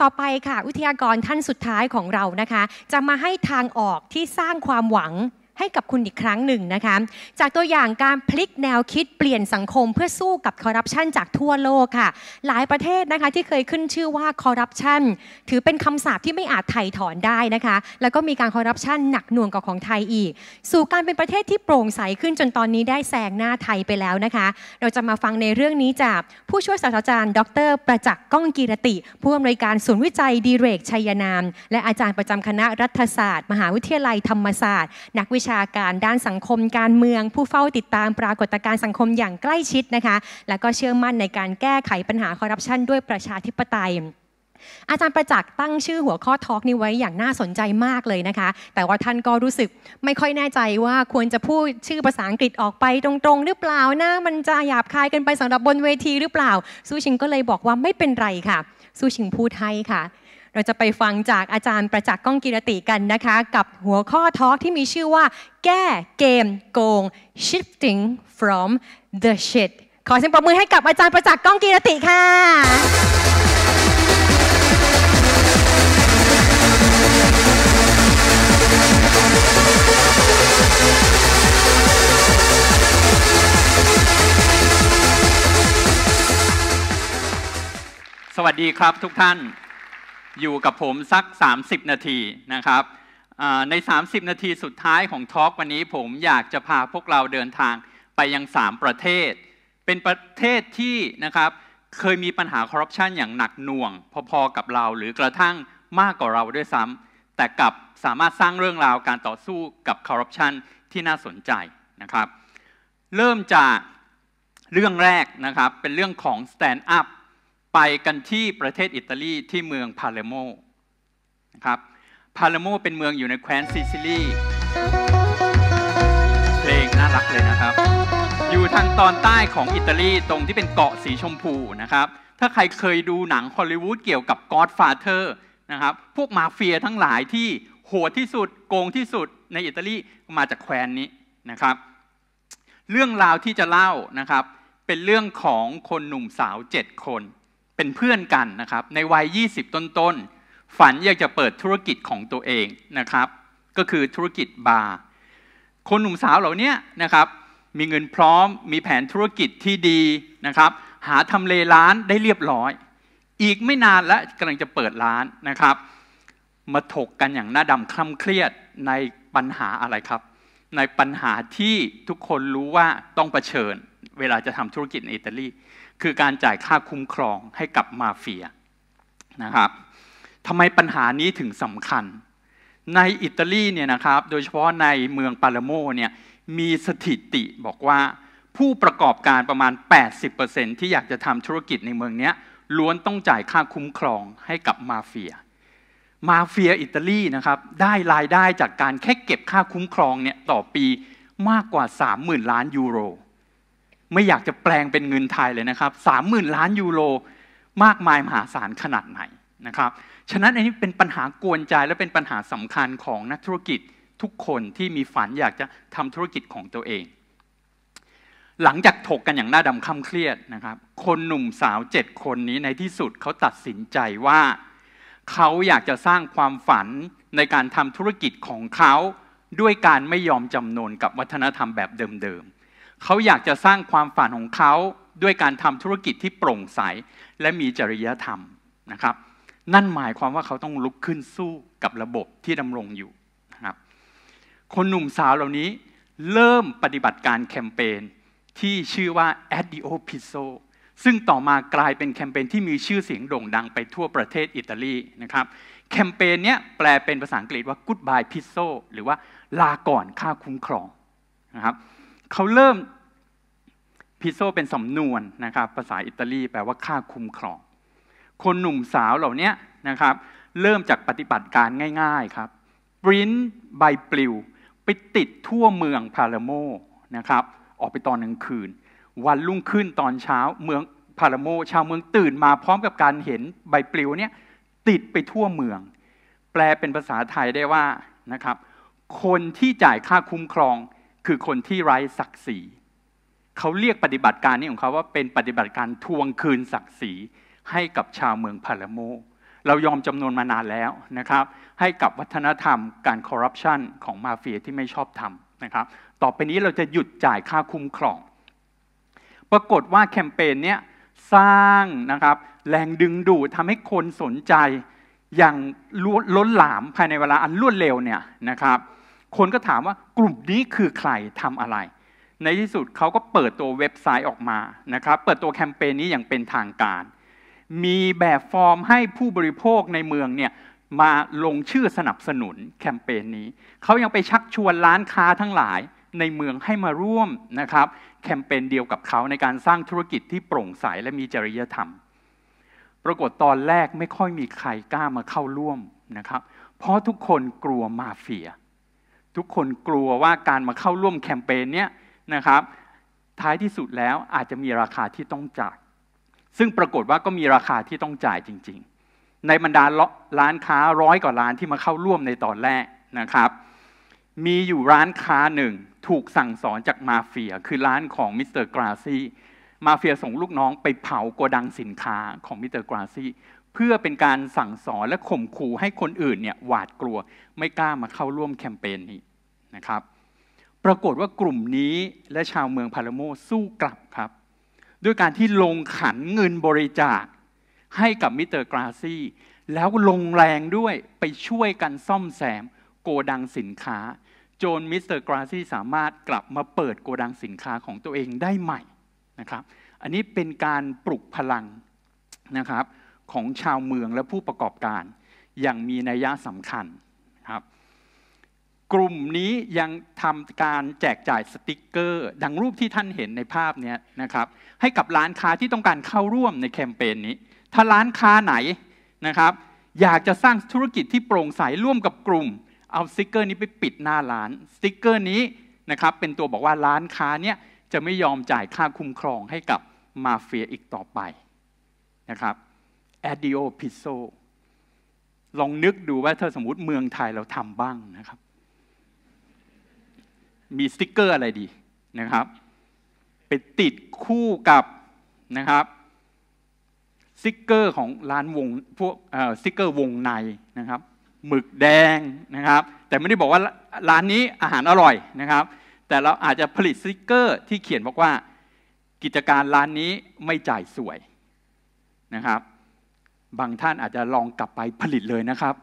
ต่อไปค่ะวิทยากรท่านสุดท้ายของเรานะคะจะมาให้ทางออกที่สร้างความหวังให้กับคุณอีกครั้งหนึ่งนะคะ จากตัวอย่างการพลิกแนวคิดเปลี่ยนสังคมเพื่อสู้กับคอร์รัปชันจากทั่วโลกค่ะ หลายประเทศนะคะที่เคยขึ้นชื่อว่าคอร์รัปชันถือเป็นคำสาปที่ไม่อาจไถ่ถอนได้นะคะ แล้วก็มีการคอร์รัปชันหนักหน่วงกว่าของไทยอีก สู่การเป็นประเทศที่โปร่งใสขึ้นจนตอนนี้ได้แซงหน้าไทยไปแล้วนะคะ เราจะมาฟังในเรื่องนี้จาก ผู้ช่วยศาสตราจารย์ ดร ประจักษ์ก้องกีรติ ผู้อำนวยการศูนย์วิจัยดีเรกชัยนาม และอาจารย์ประจำคณะรัฐศาสตร์ มหาวิทยาลัยธรรมศาสตร์นักวิชาการด้านสังคมการเมือง ผู้เฝ้าติดตามปรากฏการณ์สังคมอย่างใกล้ชิดนะคะ และก็เชื่อมั่นในการแก้ไขปัญหาคอร์รัปชันด้วยประชาธิปไตยอาจารย์ประจักษ์ตั้งชื่อหัวข้อทอล์กนี้ไว้อย่างน่าสนใจมากเลยนะคะ แต่ว่าท่านก็รู้สึก ไม่ค่อยแน่ใจว่าควรจะพูดชื่อภาษาอังกฤษออกไป ตรงๆ หรือเปล่านะมันจะหยาบคายกันไปสำหรับบนเวทีหรือเปล่า ซูชิงก็เลยบอกว่าไม่เป็นไรค่ะ ซูชิงพูดให้ค่ะเราจะไปฟังจากอาจารย์ประจักษ์ก้องกิรติกันนะคะ กับหัวข้อทอล์กที่มีชื่อว่าแก้เกมโกง shifting from the shit ขอเสียงปรบมือให้กับอาจารย์ประจักษ์ก้องกิรติค่ะ สวัสดีครับทุกท่านอยู่กับผม สัก 30 นาทีนะครับใน 30 นาทีสุดท้ายของทอล์กวันนี้ ผมอยากจะพาพวกเราเดินทางไปยัง 3 ประเทศ เป็นประเทศที่นะครับเคยมีปัญหาคอร์รัปชันอย่างหนักหน่วง พอๆกับเราหรือกระทั่งมากกว่าเราด้วยซ้ำแต่กับสามารถสร้างเรื่องราวการต่อสู้กับคอร์รัปชันที่น่าสนใจนะครับเริ่มจากเรื่องแรกนะครับเป็นเรื่องของสแตนด์อัพไปกันที่ประเทศอิตาลี ที่เมืองพาเลโมนะครับพาเลโมเป็นเมืองอยู่ในแคว้นซิซิลี เพลงน่ารักเลยนะครับ อยู่ทางตอนใต้ของอิตาลี ตรงที่เป็นเกาะสีชมพูนะครับ ถ้าใครเคยดูหนังฮอลลีวูดเกี่ยวกับ Godfather นะครับพวกมาเฟียทั้งหลายที่โหดที่สุดโกงที่สุดในอิตาลีมาจากแคว้นนี้นะครับ เรื่องราวที่จะเล่านะครับเป็นเรื่องของคนหนุ่มสาว 7 คนเป็นเพื่อนกันนะครับในวัย 20 ต้นๆฝันอยากจะเปิดธุรกิจของตัวเองนะครับ ก็คือธุรกิจบาร์คนหนุ่มสาวเหล่านี้นะครับมีเงินพร้อมมีแผนธุรกิจที่ดีนะครับหาทำเลร้านได้เรียบร้อย อีกไม่นานและกำลังจะเปิดร้านนะครับ มาถกกันอย่างหน้าดำคล่ำเครียดในปัญหาอะไรครับ ในปัญหาที่ทุกคนรู้ว่าต้องเผชิญเวลาจะทำธุรกิจในอิตาลีคือการจ่ายค่าคุ้มครองให้กับมาเฟียนะครับทำไมปัญหานี้ถึงสำคัญ ในอิตาลีเนี่ยนะครับโดยเฉพาะในเมืองปาเลโมเนี่ยมีสถิติบอกว่าผู้ประกอบการประมาณ 80%ที่อยากจะทำธุรกิจในเมืองนี้ล้วนต้องจ่ายค่าคุ้มครองให้กับมาเฟีย มาเฟียอิตาลีนะครับได้รายได้จากการแค่เก็บค่าคุ้มครองเนี่ยต่อปีมากกว่า 30,000ล้านยูโรไม่อยากจะแปลงเป็นเงินไทยเลยนะครับสามหมื่นล้านยูโรมากมายมหาศาลขนาดไหนนะครับ ฉะนั้น อันนี้เป็นปัญหากวนใจและเป็นปัญหาสำคัญของ นักธุรกิจทุกคนที่มีฝันอยากจะทำธุรกิจของตัวเอง หลังจากถกกันอย่างหน้าดำคำเครียดนะครับ คนหนุ่มสาวเจ็ดคนนี้ในที่สุดเขาตัดสินใจว่า เขาอยากจะสร้างความฝันในการทำธุรกิจของเขาด้วยการไม่ยอมจำนนกับวัฒนธรรมแบบเดิมเขาอยากจะสร้างความฝันของเขาด้วยการทำธุรกิจที่โปร่งใส และมีจริยธรรมนะครับ นั่นหมายความว่าเขาต้องลุกขึ้นสู้กับระบบที่ดำรงอยู่นะครับคนหนุ่มสาวเหล่านี้เริ่มปฏิบัติการแคมเปญที่ชื่อว่า a d d i o p i z o ซึ่งต่อมากลายเป็นแคมเปญที่มีชื่อเสียงโด่งดังไปทั่วประเทศอิตาลีนะครับ แคมเปญเนี้ยแปลเป็นภาษาอังกฤษว่า Goodbye Pizzo หรือว่าลาก่อนค่าคุ้มครองนะครับเขาเริ่มพิโซเป็นสำนวนนะครับ ภาษาอิตาลีแปลว่าค่าคุ้มครอง คนหนุ่มสาวเหล่านี้นะครับ เริ่มจากปฏิบัติการง่าย ๆครับปริ้นใบปลิว ไปติดทั่วเมืองพาเลโมนะครับ ออกไปตอนกลางคืน วันรุ่งขึ้นตอนเช้าเมืองพาเลโมชาวเมืองตื่นมาพร้อมกับการเห็นใบปลิวเนี่ยติดไปทั่วเมือง แปลเป็นภาษาไทยได้ว่านะครับ คนที่จ่ายค่าคุ้มครองคือคนที่ไร้ศักดิ์ศรีเขาเรียกปฏิบัติการนี้ของเขาว่าเป็นปฏิบัติการทวงคืนศักดิ์ศรี ให้กับชาวเมืองพาลโมเรายอมจำนวนมานานแล้วนะครับให้กับวัฒนธรรมการคอร์รัปชันของมาเฟียที่ไม่ชอบทำนะครับ ต่อไปนี้เราจะหยุดจ่ายค่าคุ้มครอง ปรากฏว่าแคมเปญเนี้ยสร้างนะครับแรงดึงดูดทำให้คนสนใจอย่างล้นหลามภายในเวลาอันรวดเร็วเนี่ยนะครับคนก็ถามว่ากลุ่มนี้คือใครทำอะไร ในที่สุดเขาก็เปิดตัวเว็บไซต์ออกมานะครับ เปิดตัวแคมเปญนี้อย่างเป็นทางการ มีแบบฟอร์มให้ผู้บริโภคในเมืองเนี่ยมาลงชื่อสนับสนุนแคมเปญนี้ เขายังไปชักชวนร้านค้าทั้งหลายในเมืองให้มาร่วมนะครับแคมเปญเดียวกับเขาในการสร้างธุรกิจที่โปร่งใสและมีจริยธรรม ปรากฏตอนแรกไม่ค่อยมีใครกล้ามาเข้าร่วมนะครับ เพราะทุกคนกลัวมาเฟียทุกคนกลัวว่าการมาเข้าร่วมแคมเปญเนี้ยนะครับท้ายที่สุดแล้วอาจจะมีราคาที่ต้องจ่าย ซึ่งปรากฏว่าก็มีราคาที่ต้องจ่ายจริงๆ ในบรรดาร้านค้าร้อยกว่าร้านที่มาเข้าร่วมในตอนแรกนะครับ มีอยู่ร้านค้าหนึ่งถูกสั่งสอนจากมาเฟีย คือร้านของมิสเตอร์กราซีมาเฟียส่งลูกน้องไปเผาโกดังสินค้าของมิสเตอร์กราซีเพื่อเป็นการสั่งสอนและข่มขู่ให้คนอื่นเนี่ย หวาดกลัวไม่กล้ามาเข้าร่วมแคมเปญนี้ นะครับ ปรากฏว่ากลุ่มนี้และชาวเมืองพาราโมสู้กลับครับ ด้วยการที่ลงขันเงินบริจาค ให้กับมิสเตอร์กราซี่แล้วลงแรงด้วยไปช่วยกันซ่อมแซมโกดังสินค้าจนมิสเตอร์กราซี่สามารถกลับมาเปิดโกดังสินค้าของตัวเองได้ใหม่นะครับอันนี้เป็นการปลุกพลังนะครับของชาวเมืองและผู้ประกอบการอย่างมีนัยยะสำคัญครับ กลุ่มนี้ยังทำการแจกจ่ายสติกเกอร์ ดังรูปที่ท่านเห็นในภาพนี้นะครับ ให้กับร้านค้าที่ต้องการเข้าร่วมในแคมเปญนี้ ถ้าร้านค้าไหนนะครับ อยากจะสร้างธุรกิจที่โปร่งใสร่วมกับกลุ่มเอาสติกเกอร์ นี้ไปปิดหน้าร้านสติกเกอร์ นี้นะครับ เป็นตัวบอกว่าร้านค้าเนี่ยจะไม่ยอมจ่ายค่าคุ้มครองให้กับมาเฟียอีกต่อไปนะครับแอดิโอพิโซลองนึกดูว่าถ้าสมมติเมืองไทยเราทำบ้างนะครับ มีสติกเกอร์อะไรดีนะครับ ไปติดคู่กับนะครับ สติกเกอร์ของร้านวงพวกสติกเกอร์วงในนะครับ หมึกแดงนะครับ แต่ไม่ได้บอกว่าร้านนี้อาหารอร่อยนะครับ แต่เราอาจจะผลิตสติกเกอร์ที่เขียนบอกว่ากิจการร้านนี้ไม่จ่ายสวยนะครับบางท่านอาจจะลองกลับไปผลิตเลยนะครับ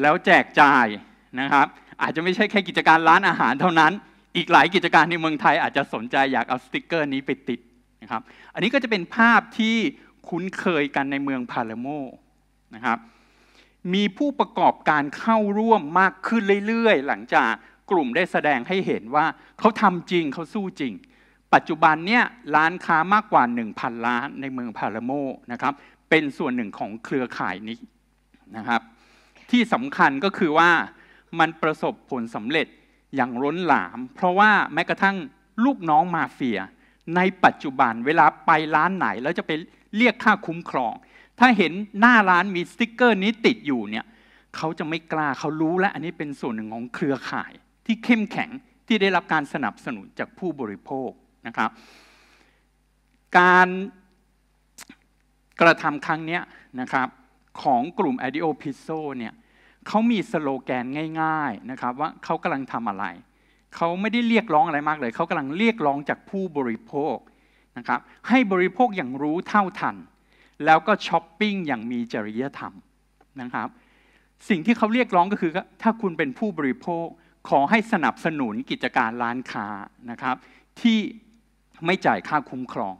แล้วแจกจ่ายนะครับ อาจจะไม่ใช่แค่กิจการร้านอาหารเท่านั้น อีกหลายกิจการในเมืองไทยอาจจะสนใจอยากเอาสติกเกอร์นี้ไปติดนะครับ อันนี้ก็จะเป็นภาพที่คุ้นเคยกันในเมืองพาเลโมนะครับ มีผู้ประกอบการเข้าร่วมมากขึ้นเรื่อยๆ หลังจากกลุ่มได้แสดงให้เห็นว่าเขาทำจริงเขาสู้จริง ปัจจุบันเนี่ยร้านค้ามากกว่า 1,000 ล้านในเมืองพาราโมนะครับเป็นส่วนหนึ่งของเครือข่ายนี้นะครับ ที่สำคัญก็คือว่ามันประสบผลสำเร็จอย่างล้นหลาม เพราะว่าแม้กระทั่งลูกน้องมาเฟีย ในปัจจุบันเวลาไปร้านไหนแล้วจะไปเรียกค่าคุ้มครอง ถ้าเห็นหน้าร้านมีสติกเกอร์นี้ติดอยู่เนี่ยเขาจะไม่กล้าเขารู้และอันนี้เป็นส่วนหนึ่งของเครือข่ายที่เข้มแข็งที่ได้รับการสนับสนุนจากผู้บริโภคนะครับการกระทำครั้งนี้นะครับของกลุ่ม a d i o p i โ o เนี่ยเขามีสโลแกนง่ายๆนะครับว่าเขากำลังทำอะไรเขาไม่ได้เรียกร้องอะไรมากเลยเขากำลังเรียกร้องจากผู้บริโภคนะครับให้บริโภคอย่างรู้เท่าทันแล้วก็ช้อปปิ้งอย่างมีจริยธรรมนะครับสิ่งที่เขาเรียกร้องก็คือถ้าคุณเป็นผู้บริโภคขอให้สนับสนุนกิจการร้านค้านะครับที่ไม่จ่ายค่าคุ้มครอง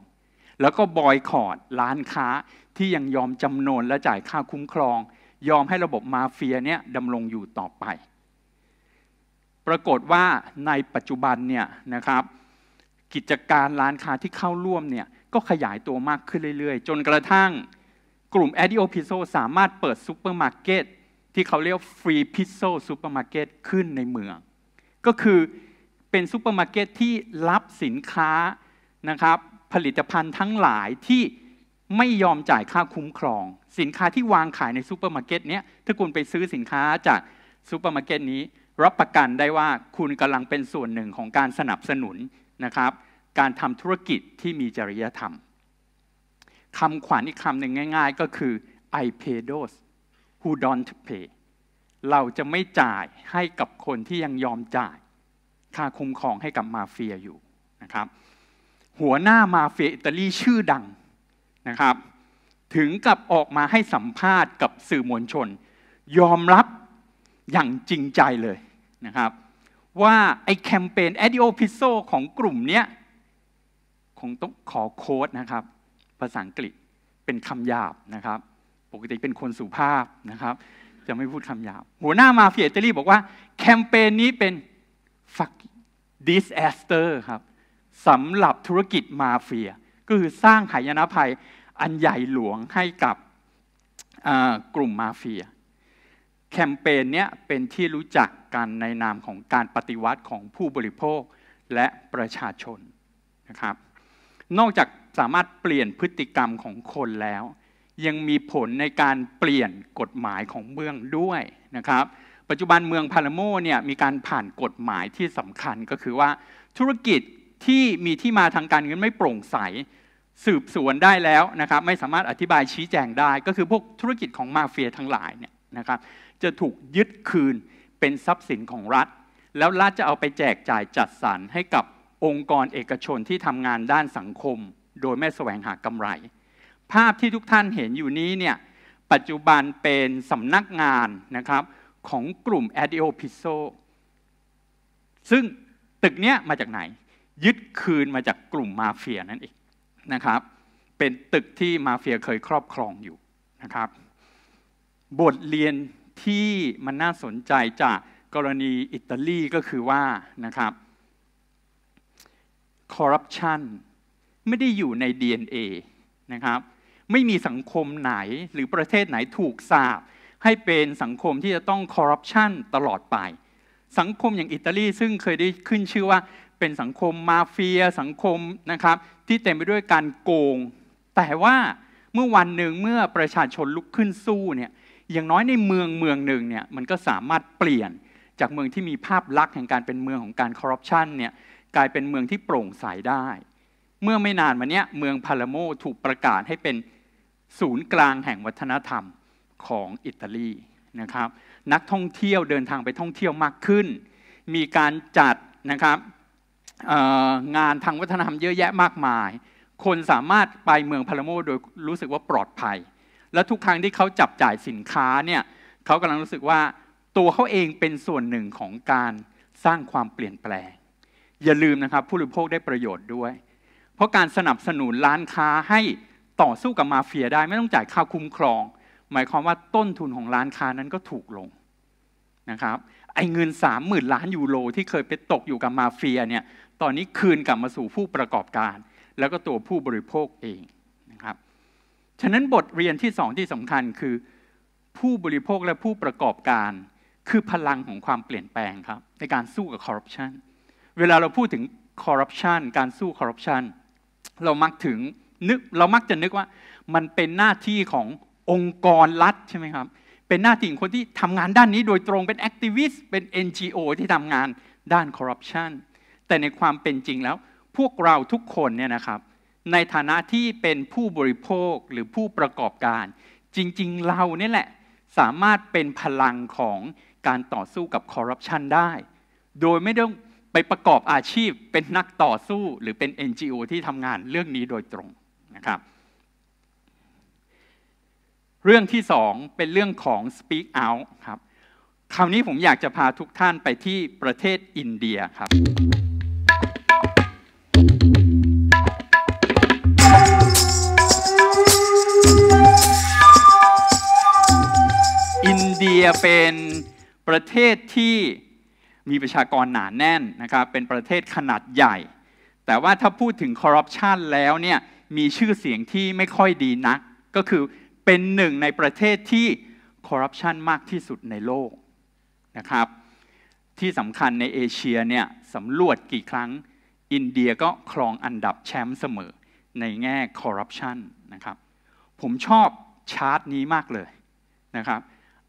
แล้วก็บอยคอรดร้านค้าที่ยังยอมจำนวนและจ่ายค่าคุ้มครอง ยอมให้ระบบมาเฟียเนี่ยดำรงอยู่ต่อไป ปรากฏว่าในปัจจุบันเนี่ย นะครับ กิจการร้านค้าที่เข้าร่วมเนี่ย ก็ขยายตัวมากขึ้นเรื่อยๆ จนกระทั่งกลุ่ม a d โอพิโซสามารถเปิดซูเปอร์มาร์เก็ตที่เขาเรียกฟรีพิโซซูเปอร์มาร์เก็ตขึ้นในเมือง ก็คือเป็นซูเปอร์มาร์เก็ตที่รับสินค้านะครับผลิตภัณฑ์ทั้งหลายที่ไม่ยอมจ่ายค่าคุ้มครอง สินค้าที่วางขายในซูเปอร์มาร์เก็ตเนี้ยถ้าคุณไปซื้อสินค้าจากซูเปอร์มาร์เก็ตนี้ รับประกันได้ว่าคุณกำลังเป็นส่วนหนึ่งของการสนับสนุนนะครับ การทำธุรกิจที่มีจริยธรรมคำขวัญอีกคำหนึ่งง่ายๆ ก็คือ I pay those who don't pay เราจะไม่จ่ายให้กับคนที่ยังยอมจ่าย ค่าคุ้มครองให้กับมาเฟียอยู่นะครับหัวหน้ามาเฟียอิตาลีชื่อดังนะครับ ถึงกับออกมาให้สัมภาษณ์กับสื่อมวลชน ยอมรับอย่างจริงใจเลยนะครับ ว่า ไอแคมเปญแอดิโอพิโซของกลุ่มเนี้ยคงต้องขอโค้ดนะครับ ภาษาอังกฤษเป็นคำหยาบนะครับ ปกติเป็นคนสุภาพนะครับ จะไม่พูดคำหยาบ หัวหน้ามาเฟียอิตาลีบอกว่าแคมเปญนี้เป็น fuck disaster ครับสำหรับธุรกิจมาเฟีย ก็คือสร้างหายนะภัยอันใหญ่หลวงให้กับกลุ่มมาเฟีย แคมเปญนี้เป็นที่รู้จักกันในนามของการปฏิวัติของผู้บริโภคและประชาชนนะครับนอกจากสามารถเปลี่ยนพฤติกรรมของคนแล้ว ยังมีผลในการเปลี่ยนกฎหมายของเมืองด้วยนะครับ ปัจจุบันเมืองพาลาโมเนี่ยมีการผ่านกฎหมายที่สำคัญก็คือว่าธุรกิจที่มีที่มาทางการเงินไม่โปร่งใสสืบสวนได้แล้วนะครับไม่สามารถอธิบายชี้แจงได้ ก็คือพวกธุรกิจของมาเฟียทั้งหลายเนี่ยนะครับจะถูกยึดคืนเป็นทรัพย์สินของรัฐ แล้วรัฐจะเอาไปแจกจ่ายจัดสรร ให้กับองค์กรเอกชนที่ทำงานด้านสังคม โดยไม่แสวงหากำไร ภาพที่ทุกท่านเห็นอยู่นี้เนี่ยปัจจุบันเป็นสำนักงานนะครับของกลุ่ม a d i o p i s o ซึ่งตึกเนี้ยมาจากไหนยึดคืนมาจากกลุ่มมาเฟียนั่นเองนะครับ เป็นตึกที่มาเฟียเคยครอบครองอยู่นะครับ บทเรียนที่มันน่าสนใจจากกรณีอิตาลีก็คือว่านะครับคอร์รัปชันไม่ได้อยู่ใน DNA นะครับไม่มีสังคมไหนหรือประเทศไหนถูกสาบให้เป็นสังคมที่จะต้องคอร์รัปชันตลอดไป สังคมอย่างอิตาลีซึ่งเคยได้ขึ้นชื่อว่าเป็นสังคมมาเฟียสังคมนะครับ ที่เต็มไปด้วยการโกง แต่ว่าเมื่อวันหนึ่งเมื่อประชาชนลุกขึ้นสู้เนี่ยอย่างน้อยในเมืองเมืองหนึ่งเนี่ยมันก็สามารถเปลี่ยนจากเมืองที่มีภาพลักษณ์แห่งการเป็นเมืองของการคอร์รัปชันเนี่ยกลายเป็นเมืองที่โปร่งใสได้ เมื่อไม่นานมานี้เมืองพาลาโมถูกประกาศให้เป็นศูนย์กลางแห่งวัฒนธรรมของอิตาลีนะครับ นักท่องเที่ยวเดินทางไปท่องเที่ยวมากขึ้น มีการจัดนะครับงานทางวัฒนธรรมเยอะแยะมากมาย คนสามารถไปเมืองพาราโมโดยรู้สึกว่าปลอดภัย และทุกครั้งที่เขาจับจ่ายสินค้าเนี่ยเขากำลังรู้สึกว่าตัวเขาเองเป็นส่วนหนึ่งของการสร้างความเปลี่ยนแปลง อย่าลืมนะครับผู้บริโภคได้ประโยชน์ด้วย เพราะการสนับสนุนร้านค้าให้ต่อสู้กับมาเฟียได้ ไม่ต้องจ่ายค่าคุ้มครอง หมายความว่าต้นทุนของร้านค้านั้นก็ถูกลงนะครับ ไอ้เงิน30,000ล้านยูโรที่เคยไปตกอยู่กับมาเฟียเนี่ยตอนนี้คืนกลับมาสู่ผู้ประกอบการ แล้วก็ตัวผู้บริโภคเองนะครับ ฉะนั้นบทเรียนที่สองที่สำคัญคือผู้บริโภคและผู้ประกอบการ คือพลังของความเปลี่ยนแปลงครับในการสู้กับคอร์รัปชัน เวลาเราพูดถึงคอร์รัปชันการสู้คอร์รัปชันเรามักถึงนึกเรามักจะนึกว่ามันเป็นหน้าที่ขององค์กรรัฐใช่ไหมครับเป็นหน้าที่ของคนที่ทำงานด้านนี้โดยตรงเป็นแอคทิวิสต์เป็น NGO ที่ทำงานด้านคอร์รัปชันแต่ในความเป็นจริงแล้วพวกเราทุกคนเนี่ยนะครับ ในฐานะที่เป็นผู้บริโภคหรือผู้ประกอบการ จริงๆ เราเนี่ยแหละ สามารถเป็นพลังของการต่อสู้กับคอร์รัปชันได้ โดยไม่ต้องไปประกอบอาชีพเป็นนักต่อสู้หรือเป็น NGO ที่ทำงานเรื่องนี้โดยตรงนะครับ เรื่องที่สองเป็นเรื่องของ Speak Out ครับ คราวนี้ผมอยากจะพาทุกท่านไปที่ประเทศอินเดียครับยเป็นประเทศที่มีประชากรหนาแน่นนะครับ เป็นประเทศขนาดใหญ่ แต่ว่าถ้าพูดถึงคอร์รัปชันแล้วเนี่ย มีชื่อเสียงที่ไม่ค่อยดีนัก ก็คือเป็นหนึ่งในประเทศที่คอร์รัปชันมากที่สุดในโลกนะครับ ที่สำคัญในเอเชียเนี่ยสำรวจกี่ครั้ง อินเดียก็ครองอันดับแชมป์เสมอในแง่คอร์รัปชันนะครับ ผมชอบชาร์ตนี้มากเลยนะครับ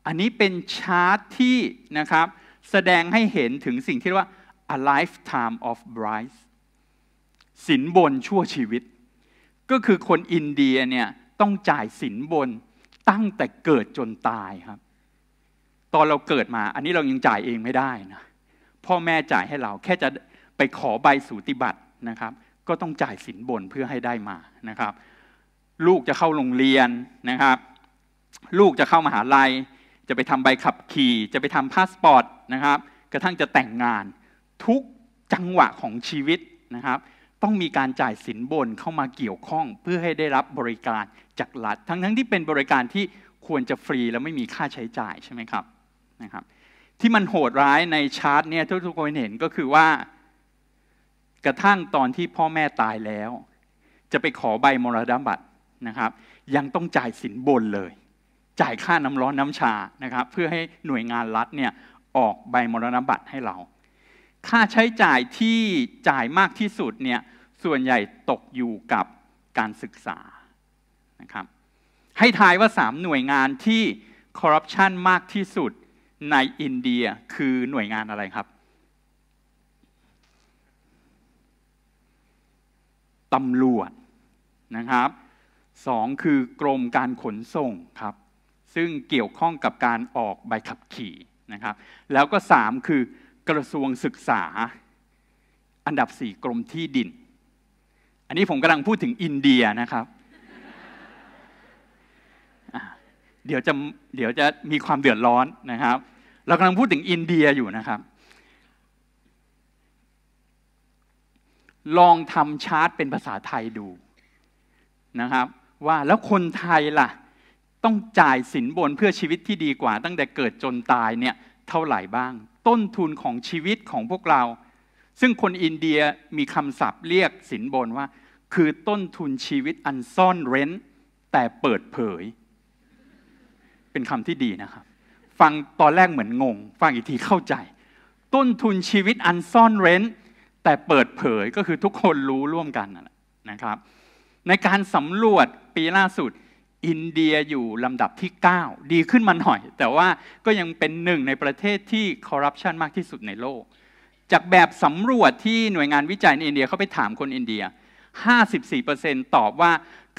อันนี้เป็นชาร์ตที่นะครับแสดงให้เห็นถึงสิ่งที่เรียกว่า a lifetime of bribes สินบนชั่วชีวิต ก็คือคนอินเดียเนี่ยต้องจ่ายสินบนตั้งแต่เกิดจนตายครับ ตอนเราเกิดมา อันนี้เรายังจ่ายเองไม่ได้นะ พ่อแม่จ่ายให้เราแค่จะไปขอใบสูติบัตรนะครับ ก็ต้องจ่ายสินบนเพื่อให้ได้มานะครับ ลูกจะเข้าโรงเรียนนะครับ ลูกจะเข้ามาหาลัยจะไปทำใบขับขี่จะไปทำพาสปอร์ตนะครับกระทั่งจะแต่งงานทุกจังหวะของชีวิตนะครับ ต้องมีการจ่ายสินบนเข้ามาเกี่ยวข้องเพื่อให้ได้รับบริการจากรัฐทั้งทั้งที่เป็นบริการที่ควรจะฟรี และไม่มีค่าใช้จ่ายใช่ไหมครับนะครับ ที่มันโหดร้ายในชาร์ตเนี่ยทุกคนเห็นก็คือว่า กระทั่งตอนที่พ่อแม่ตายแล้ว จะไปขอใบมรดกบัตรนะครับ ยังต้องจ่ายสินบนเลยจ่ายค่าน้ำร้อนน้ำชานะครับ เพื่อให้หน่วยงานรัฐเนี่ยออกใบมรณบัตรให้เรา ค่าใช้จ่ายที่จ่ายมากที่สุดเนี่ยส่วนใหญ่ตกอยู่กับการศึกษานะครับ ให้ทายว่า 3 หน่วยงานที่คอร์รัปชันมากที่สุดในอินเดียคือหน่วยงานอะไรครับตำรวจนะครับสองคือกรมการขนส่งครับซึ่งเกี่ยวข้องกับการออกใบขับขี่นะครับ แล้วก็ 3 คือกระทรวงศึกษาอันดับ 4 กรมที่ดิน อันนี้ผมกำลังพูดถึงอินเดียนะครับ เดี๋ยวจะเดี๋ยวจะมีความเดือดร้อนนะครับ เรากำลังพูดถึงอินเดียอยู่นะครับ ลองทำชาร์ตเป็นภาษาไทยดูนะครับว่าแล้วคนไทยล่ะต้องจ่ายสินบนเพื่อชีวิตที่ดีกว่าตั้งแต่เกิดจนตายเนี่ยเท่าไหร่บ้าง ต้นทุนของชีวิตของพวกเรา ซึ่งคนอินเดียมีคำศัพท์เรียกสินบนว่า คือต้นทุนชีวิตอันซ่อนเร้น แต่เปิดเผย เป็นคำที่ดีนะครับ ฟังตอนแรกเหมือนงงฟังอีกทีเข้าใจ ต้นทุนชีวิตอันซ่อนเร้นแต่เปิดเผยก็คือทุกคนรู้ร่วมกันนะครับ ในการสำรวจปีล่าสุดอินเดียอยู่ลำดับที่ 9 ดีขึ้นมาหน่อย แต่ว่าก็ยังเป็นหนึ่งในประเทศที่คอร์รัปชันมากที่สุดในโลก จากแบบสำรวจที่หน่วยงานวิจัยในอินเดีย เขาไปถามคนอินเดีย 54%ตอบว่า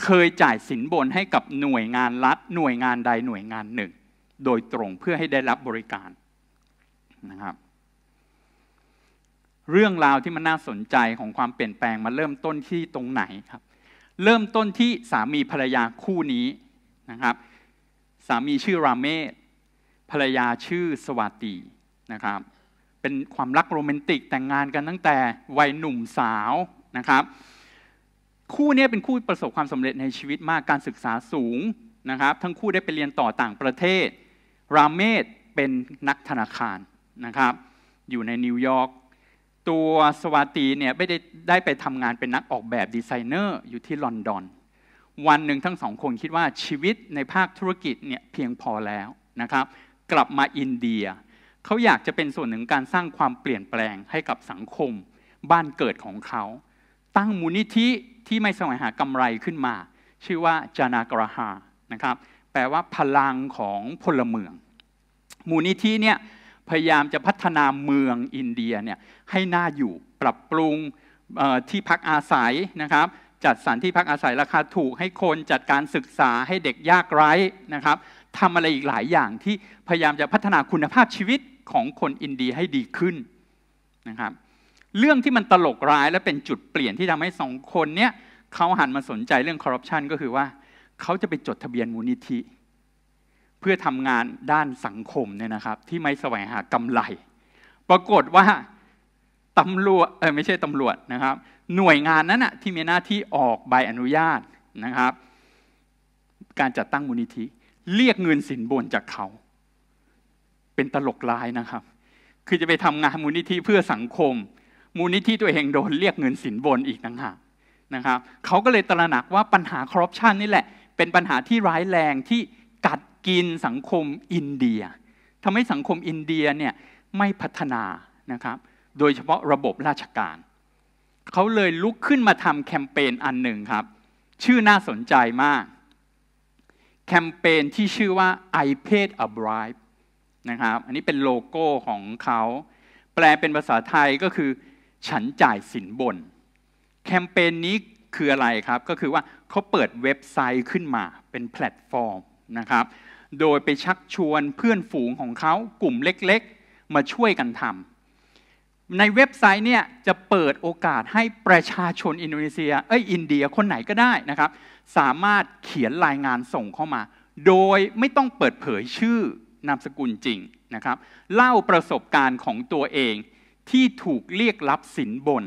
เคยจ่ายสินบนให้กับหน่วยงานรัฐหน่วยงานใดหน่วยงานหนึ่ง โดยตรงเพื่อให้ได้รับบริการนะครับเรื่องราวที่มันน่าสนใจของความเปลี่ยนแปลงมาเริ่มต้นที่ตรงไหนครับเริ่มต้นที่สามีภรรยาคู่นี้นะครับสามีชื่อราเมศภรรยาชื่อสวัสดีนะครับเป็นความรักโรแมนติกแต่งงานกันตั้งแต่วัยหนุ่มสาวนะครับคู่นี้เป็นคู่ประสบความสำเร็จในชีวิตมากการศึกษาสูงนะครับ ทั้งคู่ได้ไปเรียนต่อต่างประเทศ ราเมศเป็นนักธนาคารนะครับอยู่ในนิวยอร์กตัวสวาตีเนี่ยไม่ได้ได้ไปทำงานเป็นนักออกแบบดีไซเนอร์ อยู่ที่ลอนดอน วันหนึ่งทั้งสองคนคิดว่าชีวิตในภาคธุรกิจเนี่ยเพียงพอแล้วนะครับ กลับมาอินเดีย เขาอยากจะเป็นส่วนหนึ่งการสร้างความเปลี่ยนแปลงให้กับสังคมบ้านเกิดของเขา ตั้งมูลนิธิที่ไม่สมัยหากำไรขึ้นมา ชื่อว่าจานากราหานะครับ แปลว่าพลังของพลเมือง มูลนิธิเนี่ยพยายามจะพัฒนาเมืองอินเดียเนี่ยให้น่าอยู่ปรับปรุงที่พักอาศัยนะครับจัดสรรที่พักอาศัยราคาถูกให้คนจัดการศึกษาให้เด็กยากไร้นะครับทำอะไรอีกหลายอย่างที่พยายามจะพัฒนาคุณภาพชีวิตของคนอินเดียให้ดีขึ้นนะครับเรื่องที่มันตลกร้ายและเป็นจุดเปลี่ยนที่ทำให้สองคนเนี้ยเขาหันมาสนใจเรื่องคอร์รัปชันก็คือว่า เขาจะไปจดทะเบียนมูลนิธิเพื่อทำงานด้านสังคมเนี่ยนะครับ ที่ไม่แสวงหากำไร ปรากฏว่าตำรวจเออไม่ใช่ตำรวจนะครับ หน่วยงานนั้นนะที่มีหน้าที่ออกใบอนุญาตนะครับ การจัดตั้งมูลนิธิ เรียกเงินสินบนจากเขา เป็นตลกร้ายนะครับ คือจะไปทำงานมูลนิธิเพื่อสังคม มูลนิธิตัวเองโดนเรียกเงินสินบนอีกต่างหากนะครับ เขาก็เลยตระหนักว่าปัญหาคอร์รัปชันนี่แหละ เป็นปัญหาที่ร้ายแรงที่กัดกินสังคมอินเดียทำให้สังคมอินเดียเนี่ยไม่พัฒนานะครับ โดยเฉพาะระบบราชการ เขาเลยลุกขึ้นมาทำแคมเปญอันหนึ่งครับ ชื่อน่าสนใจมาก แคมเปญที่ชื่อว่า I paid a bribe นะครับอันนี้เป็นโลโก้ของเขา แปลเป็นภาษาไทยก็คือ ฉันจ่ายสินบน แคมเปญนี้คืออะไรครับ ก็คือว่าเขาเปิดเว็บไซต์ขึ้นมาเป็นแพลตฟอร์มนะครับโดยไปชักชวนเพื่อนฝูงของเขากลุ่มเล็กๆ มาช่วยกันทำในเว็บไซต์เนี่ย จะเปิดโอกาสให้ประชาชนอินโดนีเซีย เอ้ยอินเดียคนไหนก็ได้นะครับ สามารถเขียนรายงานส่งเข้ามา โดยไม่ต้องเปิดเผยชื่อนามสกุลจริงนะครับ เล่าประสบการณ์ของตัวเองที่ถูกเรียกรับสินบน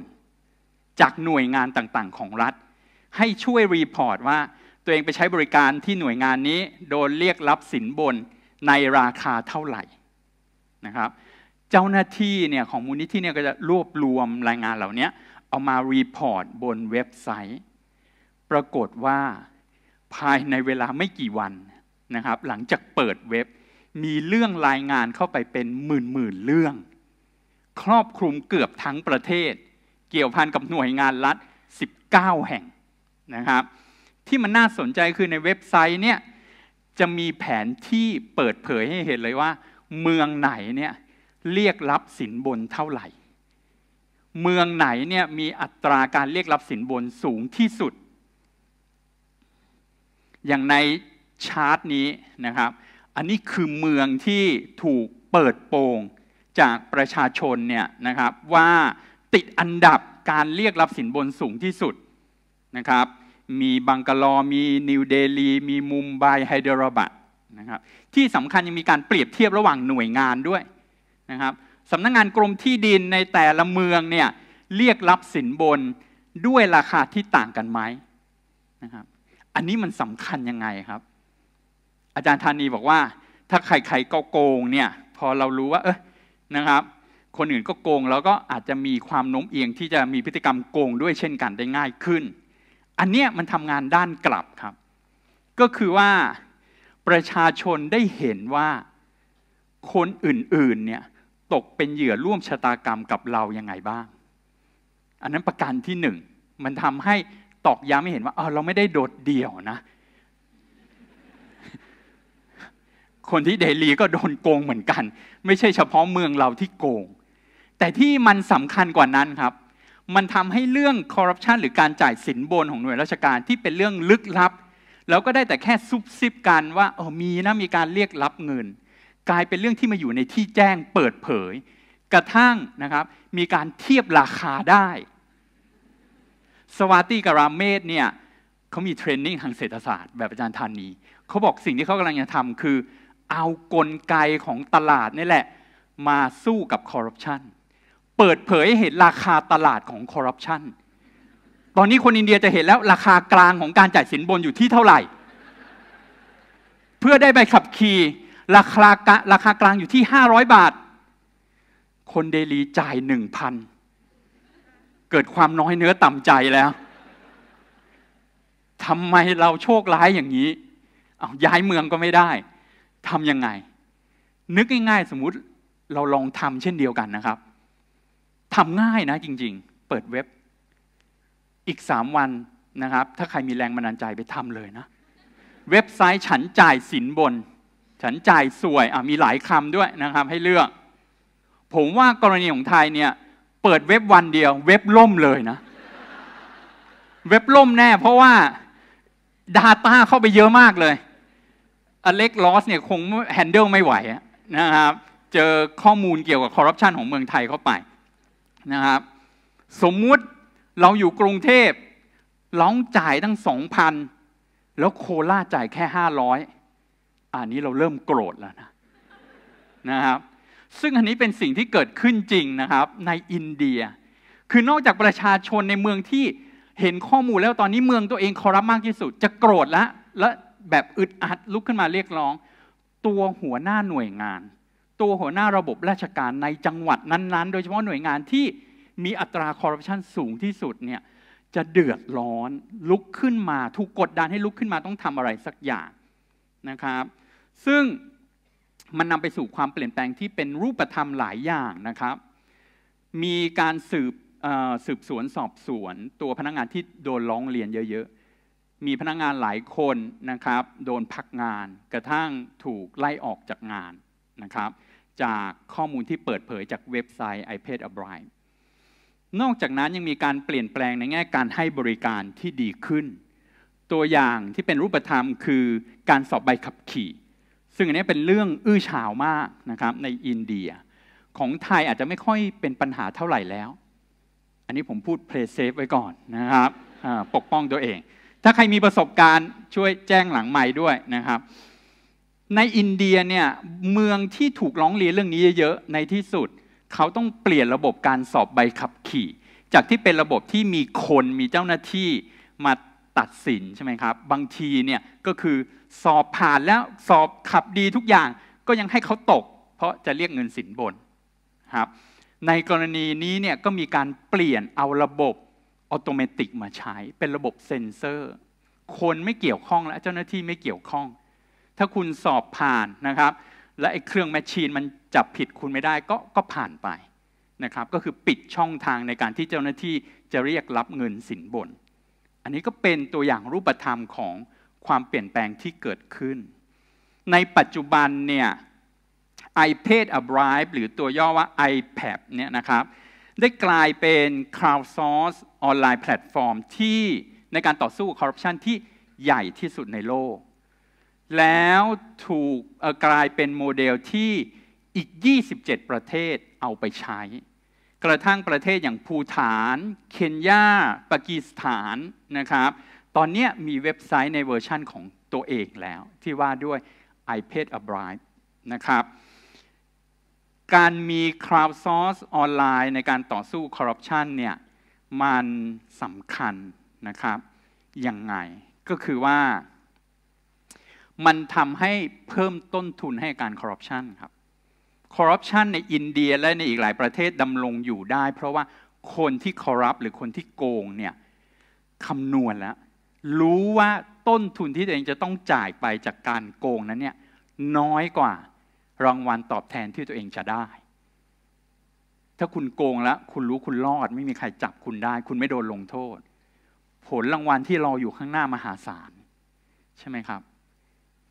จากหน่วยงานต่างๆ ของรัฐ ให้ช่วยรีพอร์ตว่าตัวเองไปใช้บริการที่หน่วยงานนี้โดนเรียกรับสินบนในราคาเท่าไหร่นะครับ เจ้าหน้าที่เนี่ยของมูลนิธิเนี่ยก็จะรวบรวมรายงานเหล่านี้เอามารีพอร์ตบนเว็บไซต์ ปรากฏว่าภายในเวลาไม่กี่วันนะครับ หลังจากเปิดเว็บมีเรื่องรายงานเข้าไปเป็นหมื่นหมื่นเรื่อง ครอบคลุมเกือบทั้งประเทศ เกี่ยวพันกับหน่วยงานรัฐ19 แห่งนะครับที่มันน่าสนใจคือในเว็บไซต์เนี่ยจะมีแผนที่เปิดเผยให้เห็นเลยว่า เมืองไหนเนี่ยเรียกรับสินบนเท่าไหร่ เมืองไหนเนี่ยมีอัตราการเรียกรับสินบนสูงที่สุด อย่างในชาร์ตนี้นะครับ อันนี้คือเมืองที่ถูกเปิดโปงจากประชาชนเนี่ยนะครับว่าติดอันดับการเรียกรับสินบนสูงที่สุดนะครับมีบังกลอ มีนิวเดลี มีมุมไบไฮเดรบัตนะครับที่สำคัญยังมีการเปรียบเทียบระหว่างหน่วยงานด้วยนะครับสำนักงงานกรมที่ดินในแต่ละเมืองเนี่ยเรียกรับสินบนด้วยราคาที่ต่างกันไหมนะครับอันนี้มันสำคัญยังไงครับ อาจารย์ธานีบอกว่า ถ้าใครๆก็โกงเนี่ย พอเรารู้ว่าเออนะครับ คนอื่นก็โกงแล้วก็อาจจะมีความโน้มเอียงที่จะมีพฤติกรรมโกงด้วยเช่นกันได้ง่ายขึ้นอันเนี้ยมันทำงานด้านกลับครับ ก็คือว่าประชาชนได้เห็นว่าคนอื่น ๆเนี่ยตกเป็นเหยื่อร่วมชะตากรรมกับเรา ยังไงบ้าง อันนั้นประการที่หนึ่งมันทำให้ตอกย้ำไม่เห็นว่าเออเราไม่ได้โดดเดี่ยวนะ คนที่เดลีก็โดนโกงเหมือนกัน ไม่ใช่เฉพาะเมืองเราที่โกง แต่ที่มันสำคัญกว่านั้นครับมันทำให้เรื่องคอร์รัปชันหรือการจ่ายสินบนของหน่วยราชการที่เป็นเรื่องลึกลับ แล้วก็ได้แต่แค่ซุบซิบกันว่าออมีนะ มีการเรียกรับเงิน กลายเป็นเรื่องที่มาอยู่ในที่แจ้งเปิดเผย กระทั่งนะครับ มีการเทียบราคาได้ สวัสตีกับรามเมศเนี่ยเขามีเทรนนิ่งทางเศรษฐศาสตร์แบบอาจารย์ธานีเขาบอกสิ่งที่เขากำลังจะทำคือเอากลไกของตลาดนี่แหละมาสู้กับคอร์รัปชันเปิดเผยให้เห็นราคาตลาดของคอร์รัปชัน ตอนนี้คนอินเดียจะเห็นแล้ว ราคากลางของการจ่ายสินบนอยู่ที่เท่าไหร่ เพื่อได้ใบขับขี่ราคาราคากลางอยู่ที่ 500 บาท คนเดลีจ่าย 1,000เกิดความน้อยเนื้อต่ำใจแล้ว ทำไมเราโชคร้ายอย่างนี้ เอาย้ายเมืองก็ไม่ได้ ทำยังไง นึกง่ายๆ สมมุติเราลองทำเช่นเดียวกันนะครับทำง่ายนะจริงๆ เปิดเว็บอีกสามวันนะครับ ถ้าใครมีแรงบันดาลใจไปทำเลยนะ เว็บไซต์ฉันจ่ายสินบน ฉันจ่ายสวย มีหลายคำด้วยนะครับให้เลือก ผมว่ากรณีของไทยเนี่ย เปิดเว็บวันเดียว เว็บล่มเลยนะ เว็บล่มแน่เพราะว่า Data เข้าไปเยอะมากเลย อเล็กลอสเนี่ยคงแฮนเดิลไม่ไหวนะครับ เจอข้อมูลเกี่ยวกับคอร์รัปชันของเมืองไทยเข้าไปนะครับสมมุติเราอยู่กรุงเทพร้องจ่ายตั้งสองพันแล้วโคราจ่ายแค่ห้าร้อยอันนี้เราเริ่มโกรธแล้วนะนะครับซึ่งอันนี้เป็นสิ่งที่เกิดขึ้นจริงนะครับ ในอินเดีย คือนอกจากประชาชนในเมืองที่เห็นข้อมูลแล้วตอนนี้เมืองตัวเองคอรัปมากที่สุด จะโกรธแล้วและแบบอึดอัดลุกขึ้นมาเรียกร้อง ตัวหัวหน้าหน่วยงานตัวหัวหน้าระบบราชการในจังหวัดนั้น ๆ โดยเฉพาะหน่วยงานที่มีอัตราคอร์รัปชันสูงที่สุดเนี่ยจะเดือดร้อนลุกขึ้นมาถูกกดดันให้ลุกขึ้นมาต้องทำอะไรสักอย่างนะครับ ซึ่งมันนำไปสู่ความเปลี่ยนแปลงที่เป็นรูปธรรมหลายอย่างนะครับ มีการสืบสืบสวนสอบสวน ตัวพนักงานที่โดนร้องเรียนเยอะ ๆ มีพนักงานหลายคนนะครับ โดนพักงานกระทั่งถูกไล่ออกจากงานนะครับจากข้อมูลที่เปิดเผยจากเว็บไซต์ iPad a b r i นอกจากนั้นยังมีการเปลี่ยนแปลงในแง่การให้บริการที่ดีขึ้น ตัวอย่างที่เป็นรูปธรรมคือการสอบใบขับขี่ ซึ่งอันนี้เป็นเรื่องอื้อฉาวมากนะครับ ในอินเดีย ของไทยอาจจะไม่ค่อยเป็นปัญหาเท่าไหร่แล้ว อันนี้ผมพูดเพลย์เซฟไว้ก่อนนะครับปกป้องตัวเอง ถ้าใครมีประสบการณ์ ช่วยแจ้งหลังไม่ด้วยนะครับในอินเดียเนี่ยเมืองที่ถูกร้องเรียนเรื่องนี้เยอะๆในที่สุด เขาต้องเปลี่ยนระบบการสอบใบขับขี่ จากที่เป็นระบบที่มีคนมีเจ้าหน้าที่มาตัดสินใช่ไหมครับบางทีเนี่ยก็คือสอบผ่านแล้วสอบขับดีทุกอย่างก็ยังให้เขาตก เพราะจะเรียกเงินสินบนครับในกรณีนี้เนี่ยก็มีการเปลี่ยนเอาระบบอัตโนมัติมาใช้ เป็นระบบเซ็นเซอร์ คนไม่เกี่ยวข้องและเจ้าหน้าที่ไม่เกี่ยวข้องถ้าคุณสอบผ่านนะครับและไอ้เครื่องแมชชีนมันจับผิดคุณไม่ได้ก็ก็ผ่านไปนะครับก็คือปิดช่องทางในการที่เจ้าหน้าที่จะเรียกรับเงินสินบน อันนี้ก็เป็นตัวอย่างรูปธรรมของความเปลี่ยนแปลงที่เกิดขึ้น ในปัจจุบันเนี่ย iPad a bribe หรือตัวย่อว่า iPad เนี่ยนะครับได้กลายเป็น crowdsource ออนไลน์แพลตฟอร์มที่ในการต่อสู้คอร์รัปชันที่ใหญ่ที่สุดในโลกแล้วถูกกลายเป็นโมเดลที่อีก 27 ประเทศเอาไปใช้ กระทั่งประเทศอย่าง ภูฐานเคนยาปากีสถานนะครับ ตอนนี้มีเว็บไซต์ในเวอร์ชั่นของตัวเองแล้ว ที่ว่าด้วย i p a d a b r i d e นะครับการมี c l o u d s o u r c e ออนไลน์ในการต่อสู้คอร์รัปชันเนี่ยมันสำคัญนะครับยังไงก็คือว่ามันทำให้เพิ่มต้นทุนให้การคอร์รัปชันครับคอร์รัปชันในอินเดียและในอีกหลายประเทศดำรงอยู่ได้ เพราะว่าคนที่คอร์รัปหรือคนที่โกงเนี่ยคำนวณแล้ว รู้ว่าต้นทุนที่ตัวเองจะต้องจ่ายไปจากการโกงนั้นเนี่ยน้อยกว่ารางวัลตอบแทนที่ตัวเองจะได้ ถ้าคุณโกงแล้ว คุณรู้คุณรอด ไม่มีใครจับคุณได้ คุณไม่โดนลงโทษ ผลรางวัลที่รออยู่ข้างหน้ามหาศาล ใช่ไหมครับ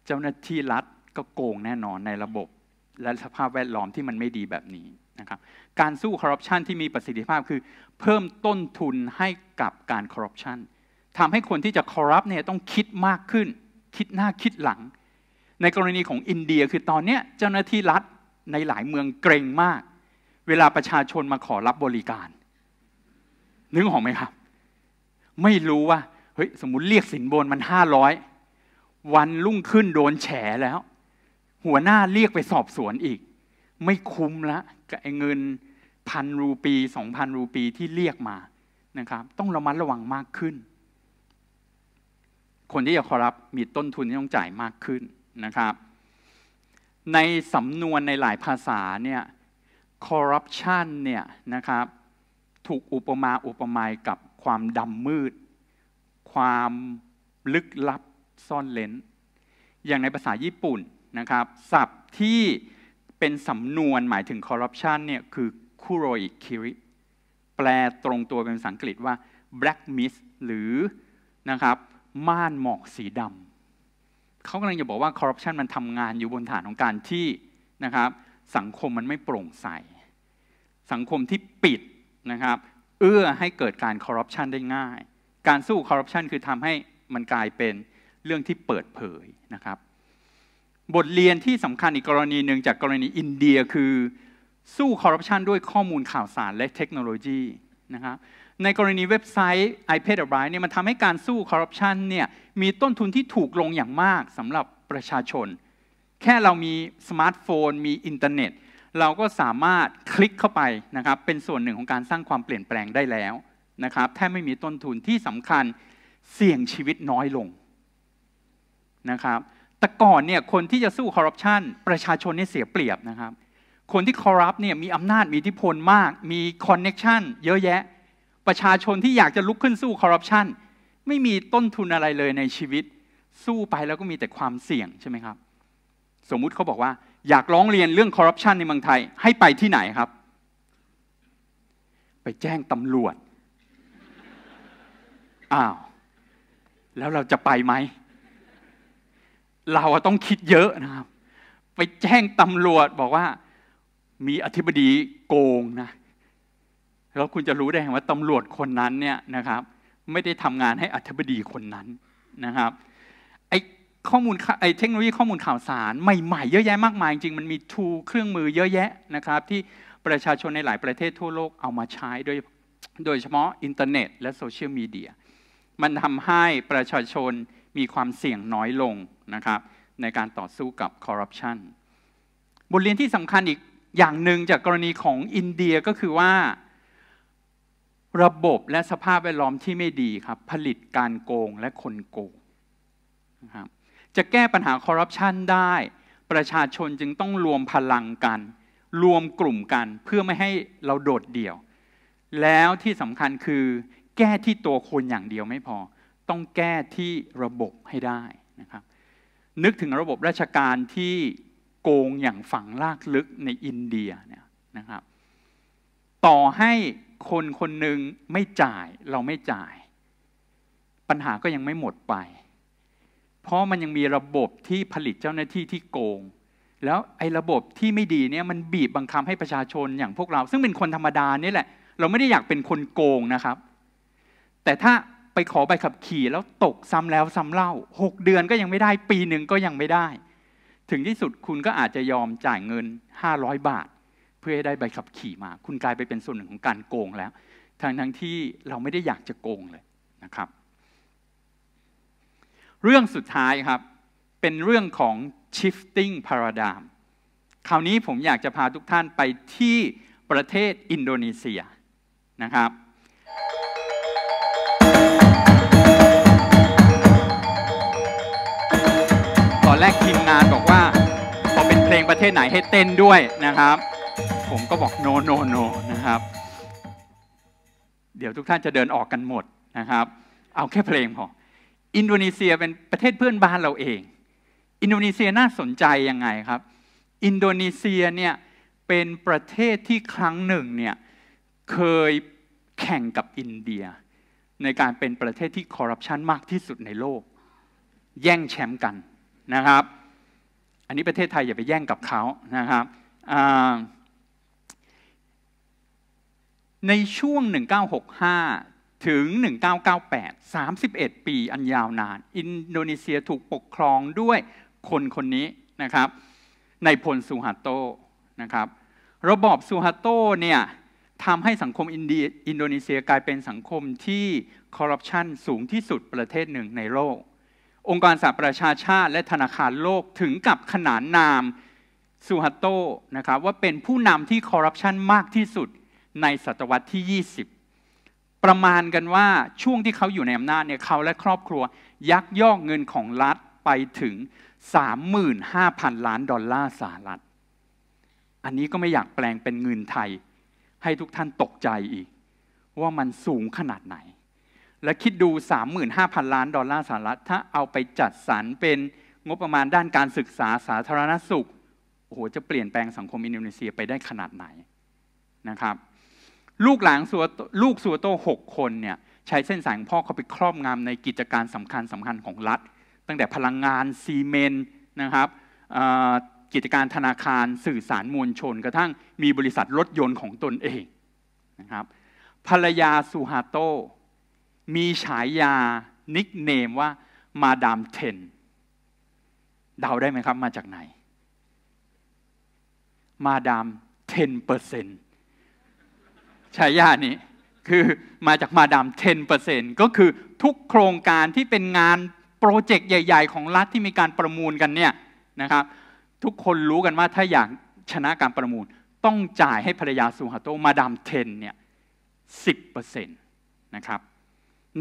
เจ้าหน้าที่รัฐก็โกงแน่นอนในระบบ และสภาพแวดล้อมที่มันไม่ดีแบบนี้นะครับการสู้คอร์รัปชันที่มีประสิทธิภาพคือ เพิ่มต้นทุนให้กับการคอร์รัปชันทำให้คนที่จะคอร์รัปเนี่ยต้องคิดมากขึ้น คิดหน้าคิดหลัง ในกรณีของอินเดียคือตอนนี้เจ้าหน้าที่รัฐในหลายเมืองเกรงมาก เวลาประชาชนมาขอรับบริการนึกออกไหมครับ ไม่รู้ว่าเฮ้ยสมมติเรียกสินบนมันห้าร้อยวันรุ่งขึ้นโดนแฉแล้ว หัวหน้าเรียกไปสอบสวนอีก ไม่คุ้มละกับเงินพันรูปีสองพันรูปีที่เรียกมานะครับ ต้องระมัดระวังมากขึ้น คนที่อยากขอรับมีต้นทุนที่ต้องจ่ายมากขึ้นนะครับในสำนวนในหลายภาษาเนี่ยคอร์รัปชันเนี่ยนะครับถูกอุปมาอุปไมยกับความดำมืด ความลึกลับซ่อนเลนอย่างในภาษาญี่ปุ่นนะครับศัพท์ที่เป็นสำนวนหมายถึงคอร์รัปชันเนี่ยคือคุโรอิคิริแปลตรงตัวเป็นภาษาอังกฤษว่า black mist หรือนะครับม่านหมอกสีดำเขากำลังจะบอกว่าคอร์รัปชันมันทำงานอยู่บนฐานของการที่นะครับสังคมมันไม่โปร่งใส สังคมที่ปิดนะครับเอื้อให้เกิดการคอร์รัปชันได้ง่าย การสู้คอร์รัปชันคือทำให้มันกลายเป็นเรื่องที่เปิดเผยนะครับ บทเรียนที่สำคัญอีกกรณีหนึ่งจากกรณีอินเดียคือสู้คอร์รัปชันด้วยข้อมูลข่าวสารและเทคโนโลยีนะครับในกรณีเว็บไซต์ iPad a b r i g e เนี่ยมันทำให้การสู้คอร์รัปชันเนี่ยมีต้นทุนที่ถูกลงอย่างมากสำหรับประชาชน แค่เรามีสมาร์ทโฟน มีอินเทอร์เน็ต เราก็สามารถคลิกเข้าไปนะครับเป็นส่วนหนึ่งของการสร้างความเปลี่ยนแปลงได้แล้วนะครับแทบไม่มีต้นทุนที่สำคัญเสี่ยงชีวิตน้อยลงนะครับแต่ก่อนเนี่ยคนที่จะสู้คอร์รัปชันประชาชนเนี่ยเสียเปรียบนะครับ คนที่คอร์รัปเนี่ยมีอำนาจมีอิทธิพลมาก มีคอนเน็ชันเยอะแยะ ประชาชนที่อยากจะลุกขึ้นสู้คอร์รัปชันไม่มีต้นทุนอะไรเลยในชีวิต สู้ไปแล้วก็มีแต่ความเสี่ยง ใช่ไหมครับ สมมุติเขาบอกว่า อยากร้องเรียนเรื่องคอร์รัปชันในเมืองไทยให้ไปที่ไหนครับ ไปแจ้งตำรวจ อ้าว แล้วเราจะไปไหมเราต้องคิดเยอะนะครับ ไปแจ้งตำรวจบอกว่ามีอธิบดีโกงนะแล้วคุณจะรู้ได้ว่าตำรวจคนนั้นเนี่ยนะครับ ไม่ได้ทำงานให้อธิบดีคนนั้นนะครับไอ้ข้อมูลไอ้เทคโนโลยีข้อมูลข่าวสาร ใหม่ๆ เยอะแยะมากมายจริงมันมีทูเครื่องมือเยอะแยะนะครับ ที่ประชาชนในหลายประเทศทั่วโลกเอามาใช้โดยโดยเฉพาะ อินเทอร์เน็ตและโซเชียลมีเดีย มันทำให้ประชาชนมีความเสี่ยงน้อยลงนะครับในการต่อสู้กับคอร์รัปชันบทเรียนที่สำคัญอีกอย่างหนึ่งจากกรณีของอินเดียก็คือว่าระบบและสภาพแวดล้อมที่ไม่ดีครับผลิตการโกงและคนโกงนะครับจะแก้ปัญหาคอร์รัปชันได้ ประชาชนจึงต้องรวมพลังกัน รวมกลุ่มกันเพื่อไม่ให้เราโดดเดี่ยว แล้วที่สำคัญคือแก้ที่ตัวคนอย่างเดียวไม่พอต้องแก้ที่ระบบให้ได้นะครับ นึกถึงระบบราชการที่โกงอย่างฝังลากลึกในอินเดียเนี่ยนะครับ ต่อให้คนคนหนึ่งไม่จ่ายเราไม่จ่าย ปัญหาก็ยังไม่หมดไป เพราะมันยังมีระบบที่ผลิตเจ้าหน้าที่ที่โกง แล้วไอ้ระบบที่ไม่ดีเนี่ยมันบีบบังคับให้ประชาชนอย่างพวกเรา ซึ่งเป็นคนธรรมดานี่แหละ เราไม่ได้อยากเป็นคนโกงนะครับ แต่ถ้าไปขอใบขับขี่แล้วตกซ้ำแล้วซ้าเล่า6เดือนก็ยังไม่ได้ปีหนึ่งก็ยังไม่ได้ ถึงที่สุดคุณก็อาจจะยอมจ่ายเงิน 500 บาท เพื่อให้ได้ใบขับขี่มา คุณกลายไปเป็นส่วนหนึ่งของการโกงแล้ว ทั้งทั้งที่เราไม่ได้อยากจะโกงเลยนะครับ เรื่องสุดท้ายครับเป็นเรื่องของ shifting paradigm คราวนี้ผมอยากจะพาทุกท่านไปที่ประเทศอินโดนีเซียนะครับแลกทีมงานบอกว่าพอเป็นเพลงประเทศไหนให้เต้นด้วยนะครับ ผมก็บอกโนโนโนนะครับ เดี๋ยวทุกท่านจะเดินออกกันหมดนะครับ เอาแค่เพลงพออินโดนีเซียเป็นประเทศเพื่อนบ้านเราเอง อินโดนีเซียน่าสนใจยังไงครับ อินโดนีเซียเนี่ยเป็นประเทศที่ครั้งหนึ่งเนี่ยเคยแข่งกับอินเดียในการเป็นประเทศที่คอร์รัปชันมากที่สุดในโลกแย่งแชมป์กันนะครับ อันนี้ประเทศไทยอย่าไปแย่งกับเขานะครับ ในช่วง 1965 ถึง 1998 31 ปีอันยาวนาน อินโดนีเซียถูกปกครองด้วยคนคนนี้นะครับ ในพลซูฮาโตนะครับ ระบอบซูฮาโตเนี่ยทำให้สังคมอินโดนีเซียกลายเป็นสังคมที่คอร์รัปชันสูงที่สุดประเทศหนึ่งในโลกองค์การสหประชาชาติและธนาคารโลกถึงกับขนานนามซูฮัตโตนะครับว่าเป็นผู้นำที่คอร์รัปชันมากที่สุดในศตวรรษที่ 20 ประมาณกันว่าช่วงที่เขาอยู่ในอำนาจเนี่ยเขาและครอบครัวยักยอกเงินของรัฐไปถึง 35,000 ล้านดอลลาร์สหรัฐ อันนี้ก็ไม่อยากแปลงเป็นเงินไทย ให้ทุกท่านตกใจอีก ว่ามันสูงขนาดไหนและคิดดู 35,000 ล้าน ดอลลาร์สหรัฐถ้าเอาไปจัดสรรเป็นงบประมาณด้านการศึกษาสาธารณสุข โอ้โห จะเปลี่ยนแปลงสังคมอินโดนีเซียไปได้ขนาดไหน นะครับ ลูกหลานสัวลูกสัวโต6คนเนี่ยใช้เส้นสายของพ่อเขาไปครอบงำในกิจการสำคัญสำคัญของรัฐ ตั้งแต่พลังงาน ซีเมนต์นะครับกิจการธนาคารสื่อสารมวลชนกระทั่งมีบริษัทรถยนต์ของตนเองนะครับภรรยาสุฮาโตมีฉายานิกเนมว่า มาดามเทน เดาได้ไหมครับ มาจากไหนมาดามเทนเปอร์เซตนฉายานี้คือมาจากมาดามเทนเปอร์เซตนก็คือทุกโครงการที่เป็นงานโปรเจกต์ใหญ่ ๆ ของรัฐที่มีการประมูลกันเนี่ยนะครับ ทุกคนรู้กันว่าถ้าอยากชนะการประมูล ต้องจ่ายให้ภรรยาซูฮาโต มาดามเทนเนี่ยสิบเปอร์เซนต์นะครับ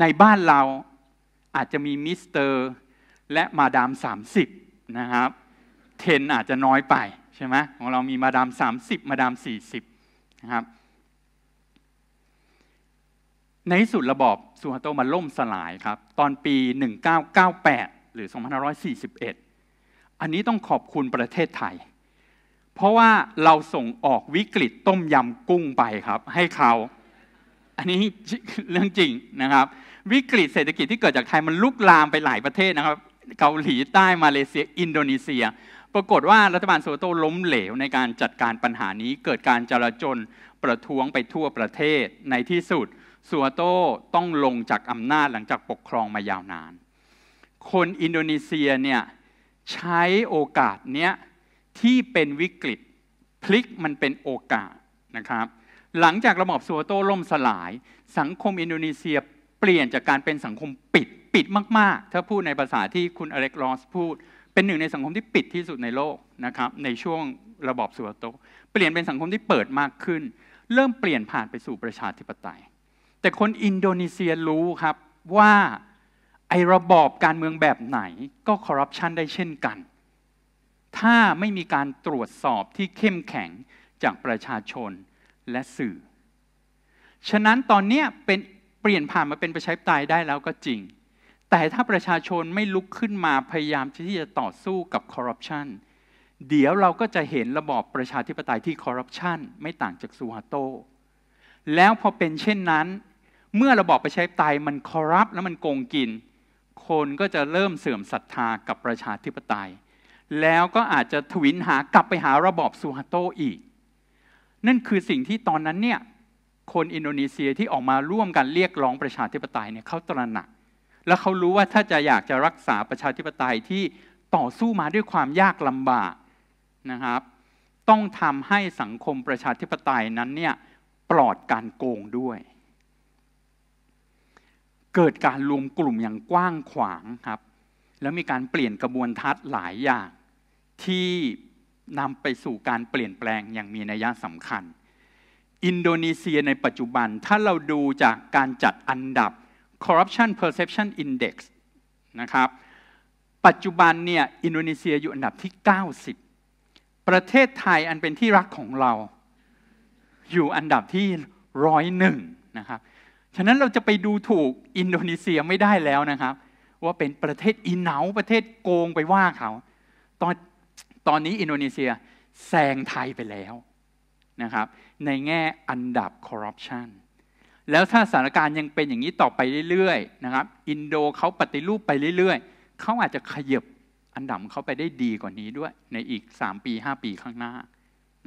ในบ้านเราอาจจะมีมิสเตอร์ และมาดาม 30 นะครับเทนอาจจะน้อยไป ใช่ไหมของเรามีมาดาม 30 มาดาม 40 นะครับ ในที่สุดระบอบสุฮาโตมันล่มสลายครับ ตอนปี 1998 หรือ2541 อันนี้ต้องขอบคุณประเทศไทย เพราะว่าเราส่งออกวิกฤตต้มยำกุ้งไปครับ ให้เขาอันนี้เรื่องจริงนะครับ วิกฤตเศรษฐกิจที่เกิดจากไทยมันลุกลามไปหลายประเทศนะครับ เกาหลีใต้มาเลเซีย อินโดนีเซีย ปรากฏว่ารัฐบาลโซโต้ล้มเหลวในการจัดการปัญหานี้เกิดการจลาจลประท้วงไปทั่วประเทศในที่สุดสัวโต้ต้องลงจากอำนาจหลังจากปกครองมายาวนาน คนอินโดนีเซียเนี่ยใช้โอกาสเนี้ยที่เป็นวิกฤตพลิกมันเป็นโอกาสนะครับหลังจากระบอบสัวโต้ล่มสลาย สังคมอินโดนีเซียเปลี่ยนจากการเป็นสังคมปิดปิดมาก ๆ ถ้าพูดในภาษาที่คุณอเล็กรอสพูด เป็นหนึ่งในสังคมที่ปิดที่สุดในโลกนะครับในช่วงระบอบสัวโตเปลี่ยนเป็นสังคมที่เปิดมากขึ้น เริ่มเปลี่ยนผ่านไปสู่ประชาธิปไตยแต่คนอินโดนีเซียรู้ครับว่าไอระบอบการเมืองแบบไหนก็คอร์รัปชันได้เช่นกัน ถ้าไม่มีการตรวจสอบที่เข้มแข็งจากประชาชนและสื่อ ฉะนั้นตอนนี้เป็นเปลี่ยนผ่านมาเป็นประชาธิปไตยได้แล้วก็จริง แต่ถ้าประชาชนไม่ลุกขึ้นมาพยายามที่จะต่อสู้กับคอร์รัปชัน เดี๋ยวเราก็จะเห็นระบอบประชาธิปไตยที่คอร์รัปชันไม่ต่างจากซูฮาโต แล้วพอเป็นเช่นนั้น เมื่อระบอบประชาธิปไตยมันคอร์รัปและมันโกงกิน คนก็จะเริ่มเสื่อมศรัทธากับประชาธิปไตย แล้วก็อาจจะทวินหากลับไปหาระบอบซูฮาโตอีกนั่นคือสิ่งที่ตอนนั้นเนี่ยคนอินโดนีเซียที่ออกมาร่วมกันเรียกร้องประชาธิปไตยเนี่ยเขาตระหนักและเขารู้ว่าถ้าจะอยากจะรักษาประชาธิปไตยที่ต่อสู้มาด้วยความยากลำบากนะครับ ต้องทำให้สังคมประชาธิปไตยนั้นเนี่ยปลอดการโกงด้วย เกิดการรวมกลุ่มอย่างกว้างขวางครับ แล้วมีการเปลี่ยนกระบวนทัศน์หลายอย่างที่นำไปสู่การเปลี่ยนแปลงอย่างมีนัยสำคัญ อินโดนีเซียในปัจจุบันถ้าเราดูจากการจัดอันดับ Corruption Perception Index นะครับปัจจุบันเนี่ยอินโดนีเซียอยู่อันดับที่ 90 ประเทศไทยอันเป็นที่รักของเรา อยู่อันดับที่ร้อยหนึ่งนะครับฉะนั้นเราจะไปดูถูกอินโดนีเซียไม่ได้แล้วนะครับว่าเป็นประเทศอีเหนาประเทศโกงไปว่าเขาตอนตอนนี้อินโดนีเซียแซงไทยไปแล้วนะครับในแง่อันดับคอร์รัปชันแล้วถ้าสถานการณ์ยังเป็นอย่างนี้ต่อไปเรื่อยๆ นะครับ อินโดเขาปฏิรูปไปเรื่อยๆเขาอาจจะขยับอันดับเขาไปได้ดีกว่านี้ด้วยในอีก 3 ปี 5 ปีข้างหน้า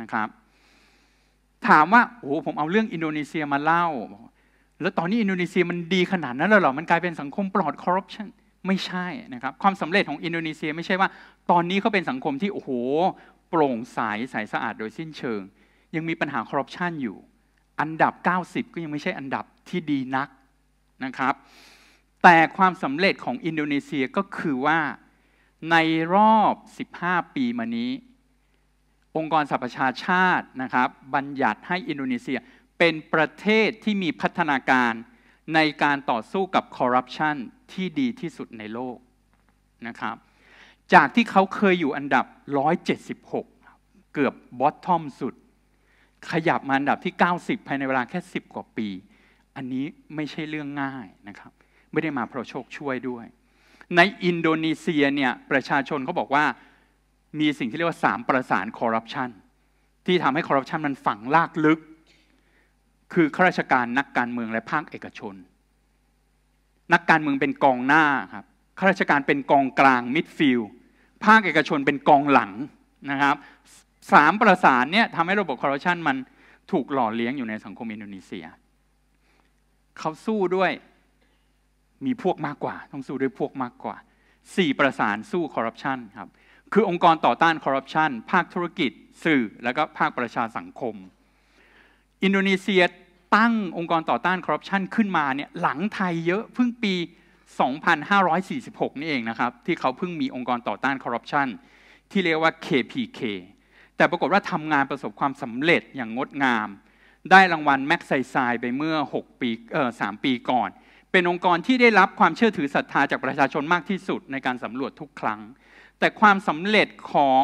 นะครับถามว่าโอ้ผมเอาเรื่องอินโดนีเซียมาเล่า แล้วตอนนี้อินโดนีเซียมันดีขนาดนั้นแล้วหรอมันกลายเป็นสังคมปลอดคอร์รัปชันไม่ใช่นะครับความสำเร็จของอินโดนีเซียไม่ใช่ว่า ตอนนี้เขาเป็นสังคมที่ โอ้โหโปร่งใสใสสะอาดโดยสิ้นเชิง ยังมีปัญหาคอร์รัปชันอยู่ อันดับ 90 ก็ยังไม่ใช่อันดับที่ดีนักนะครับ แต่ความสำเร็จของอินโดนีเซียก็คือว่าในรอบ 15 ปีมานี้ องค์กรสหประชาชาตินะครับบัญญัติให้อินโดนีเซียเป็นประเทศที่มีพัฒนาการในการต่อสู้กับคอร์รัปชันที่ดีที่สุดในโลกนะครับ จากที่เขาเคยอยู่อันดับ 176 เกือบบอททอมสุด ขยับมาอันดับที่ 90 ภายในเวลาแค่ 10 กว่าปี อันนี้ไม่ใช่เรื่องง่ายนะครับ ไม่ได้มาเพราะโชคช่วยด้วย ในอินโดนีเซียเนี่ย ประชาชนเขาบอกว่า มีสิ่งที่เรียกว่าสามประสานคอร์รัปชัน ที่ทำให้คอร์รัปชันมันฝังลากลึก คือข้าราชการนักการเมือง และภาคเอกชนนักการเมืองเป็นกองหน้าครับ ข้าราชการเป็นกองกลางมิดฟิลด์ภาคเอกชนเป็นกองหลังนะครับ สามประสานเนี่ยทำให้ระบบคอร์รัปชันมันถูกหล่อเลี้ยงอยู่ในสังคมอินโดนีเซีย เขาสู้ด้วย มีพวกมากกว่า ต้องสู้ด้วยพวกมากกว่า สี่ประสานสู้คอร์รัปชันครับ คือองค์กรต่อต้านคอร์รัปชันภาคธุรกิจ สื่อแล้วก็ภาคประชาสังคม อินโดนีเซียตั้งองค์กรต่อต้านคอร์รัปชันขึ้นมาเนี่ยหลังไทยเยอะ เพิ่งปี 2546 นี่เองนะครับที่เขาเพิ่งมีองค์กรต่อต้านคอร์รัปชันที่เรียกว่า KPK แต่ปรากฏว่าทำงานประสบความสำเร็จอย่างงดงาม ได้รางวัลแม็กไซไซไปเมื่อ 6 ปีเออ3 ปีก่อน เป็นองค์กรที่ได้รับความเชื่อถือศรัทธาจากประชาชนมากที่สุดในการสำรวจทุกครั้ง แต่ความสำเร็จของ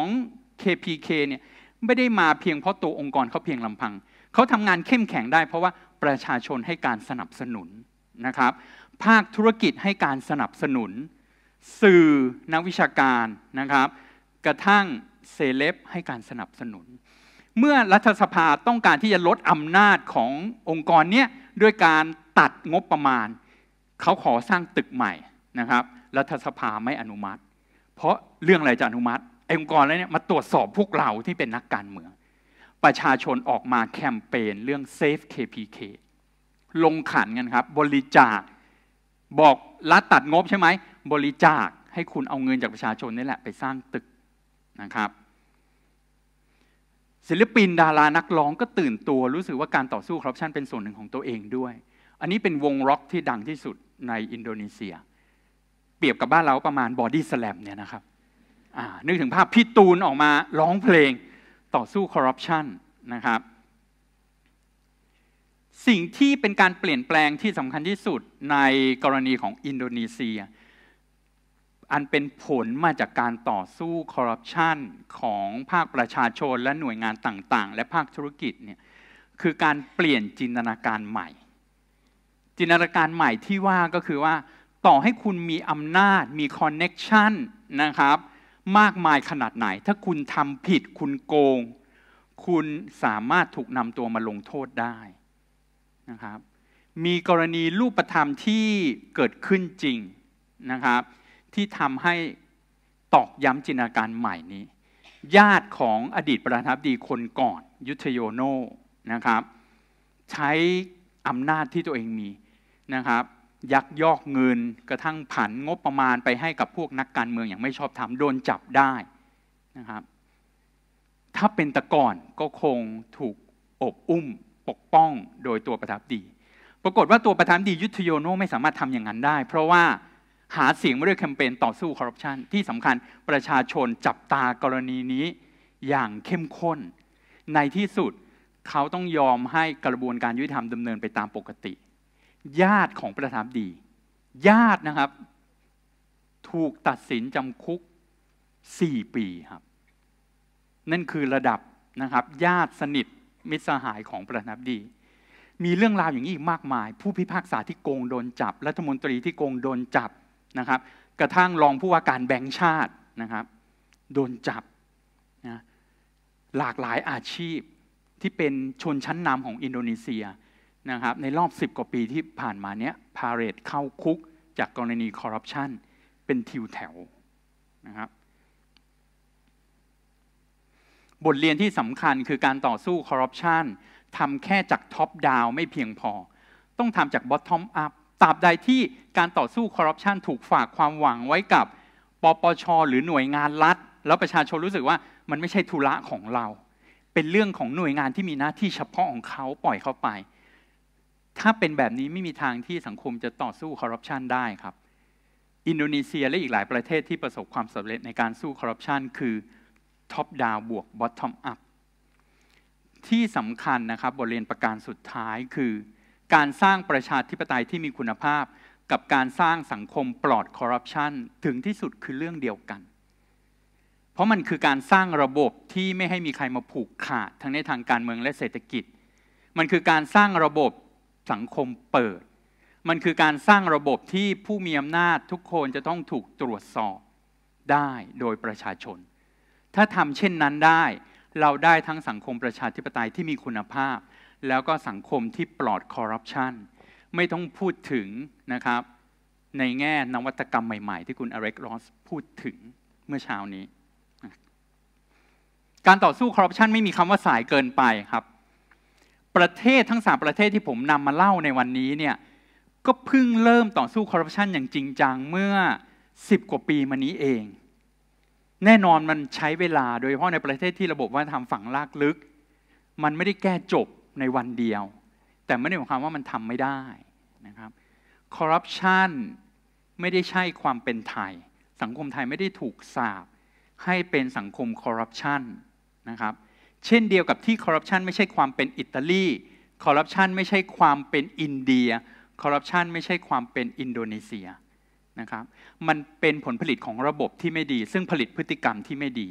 KPK เนี่ยไม่ได้มาเพียงเพราะตัวองค์กรเขาเพียงลำพังเขาทำงานเข้มแข็งได้เพราะว่าประชาชนให้การสนับสนุนนะครับภาคธุรกิจให้การสนับสนุน สื่อนักวิชาการนะครับกระทั่งเซเลบให้การสนับสนุน เมื่อรัฐสภาต้องการที่จะลดอำนาจขององค์กรเนี้ยด้วยการตัดงบประมาณ เขาขอสร้างตึกใหม่นะครับรัฐสภาไม่อนุมัติ เพราะเรื่องอะไรจะอนุมัติองค์กรแล้วเนี่ยมาตรวจสอบพวกเราที่เป็นนักการเมืองประชาชนออกมาแคมเปญเรื่อง Safe KPK ลงขันกันครับ บริจาคบอกรัฐตัดงบใช่ไหม บริจาคให้คุณเอาเงินจากประชาชนนี่แหละไปสร้างตึกนะครับ ศิลปินดารานักร้องก็ตื่นตัวรู้สึกว่าการต่อสู้คอร์รัปชันเป็นส่วนหนึ่งของตัวเองด้วย อันนี้เป็นวงร็อกที่ดังที่สุดในอินโดนีเซีย เปรียบกับบ้านเราประมาณบอดี้สแลมเนี่ยนะครับนึกถึงภาพพี่ตูนออกมาร้องเพลงต่อสู้คอร์รัปชันนะครับ สิ่งที่เป็นการเปลี่ยนแปลงที่สำคัญที่สุดในกรณีของอินโดนีเซีย อันเป็นผลมาจากการต่อสู้คอร์รัปชันของภาคประชาชนและหน่วยงานต่างๆ และภาคธุรกิจเนี่ยคือการเปลี่ยนจินตนาการใหม่ จินตนาการใหม่ที่ว่าก็คือว่าต่อให้คุณมีอำนาจมีคอนเน็กชันนะครับมากมายขนาดไหนถ้าคุณทำผิดคุณโกง คุณสามารถถูกนำตัวมาลงโทษได้นะครับ มีกรณีรูปธรรมที่เกิดขึ้นจริงนะครับ ที่ทำให้ตอกย้ำจินตนาการใหม่นี้ ญาติของอดีตประธานาธิบดีคนก่อน ยุทธโยโนนะครับ ใช้อำนาจที่ตัวเองมีนะครับยักยอกเงินกระทั่งผันงบประมาณไปให้กับพวกนักการเมืองอย่างไม่ชอบธรรมโดนจับได้นะครับถ้าเป็นตะก่อนก็คงถูกอบอุ้มปกป้องโดยตัวประทับดีปรากฏว่าตัวประทับดียุทธโยโนไม่สามารถทำอย่างนั้นได้ เพราะว่าหาเสียงมาด้วยแคมเปญต่อสู้คอร์รัปชันที่สำคัญประชาชนจับตากรณีนี้อย่างเข้มข้นในที่สุดเขาต้องยอมให้กระบวนการยุติธรรมดำเนินไปตามปกติญาติของประธานดี ญาตินะครับถูกตัดสินจำคุก4 ปีครับนั่นคือระดับนะครับญาติสนิทมิตรสหายของประธานดี มีเรื่องราวอย่างนี้อีกมากมาย ผู้พิพากษาที่โกงโดนจับ รัฐมนตรีที่โกงโดนจับนะครับ กระทั่งรองผู้ว่าการแบงค์ชาตินะครับ โดนจับนะหลากหลายอาชีพที่เป็นชนชั้นนำของอินโดนีเซียนะครับในรอบ 10 กว่าปีที่ผ่านมาเนี้ยพาเรตเข้าคุกจากกรณีคอร์รัปชันเป็นทิวแถวนะครับบทเรียนที่สำคัญคือการต่อสู้คอร์รัปชันทำแค่จากท็อปดาวไม่เพียงพอ ต้องทำจากบอททอมอัพตราบใดที่การต่อสู้คอร์รัปชันถูกฝากความหวังไว้กับปปช หรือหน่วยงานรัฐแล้วประชาชนรู้สึกว่ามันไม่ใช่ธุระของเรา เป็นเรื่องของหน่วยงานที่มีหน้าที่เฉพาะของเขาปล่อยเข้าไปถ้าเป็นแบบนี้ไม่มีทางที่สังคมจะต่อสู้คอร์รัปชันได้ครับ อินโดนีเซียและอีกหลายประเทศที่ประสบความสำเร็จในการสู้คอร์รัปชันคือท็อปดาวบวกบอททอมอัพ ที่สำคัญนะครับ บทเรียนประการสุดท้ายคือ การสร้างประชาธิปไตยที่มีคุณภาพ กับการสร้างสังคมปลอดคอร์รัปชันถึงที่สุดคือเรื่องเดียวกัน เพราะมันคือการสร้างระบบที่ไม่ให้มีใครมาผูกขาดทั้งในทางการเมืองและเศรษฐกิจ มันคือการสร้างระบบสังคมเปิด มันคือการสร้างระบบที่ผู้มีอำนาจทุกคนจะต้องถูกตรวจสอบได้โดยประชาชน ถ้าทำเช่นนั้นได้ เราได้ทั้งสังคมประชาธิปไตยที่มีคุณภาพ แล้วก็สังคมที่ปลอดคอร์รัปชันไม่ต้องพูดถึงนะครับ ในแง่นวัตกรรมใหม่ๆ ที่คุณอเร็กรอสพูดถึงเมื่อเช้านี้ การต่อสู้คอร์รัปชันไม่มีคำว่าสายเกินไปครับประเทศทั้งสาประเทศที่ผมนำมาเล่าในวันนี้เนี่ยก็เพิ่งเริ่มต่อสู้คอร์รัปชันอย่างจริงจัง เมื่อ 10 กว่าปีมานี้เอง แน่นอนมันใช้เวลา โดยเฉพาะในประเทศที่ระบบวัฒนธรรมฝังลากลึก มันไม่ได้แก้จบในวันเดียว แต่ไม่ได้หมายความว่ามันทำไม่ได้นะครับคอร์รัปชันไม่ได้ใช่ความเป็นไทย สังคมไทยไม่ได้ถูกสาบให้เป็นสังคมคอร์รัปชันนะครับเช่นเดียวกับที่คอร์รัปชันไม่ใช่ความเป็นอิตาลีคอร์รัปชันไม่ใช่ความเป็นอินเดียคอร์รัปชันไม่ใช่ความเป็นอินโดนีเซียนะครับมันเป็นผลผลิตของระบบที่ไม่ดี ซึ่งผลิตพฤติกรรมที่ไม่ดี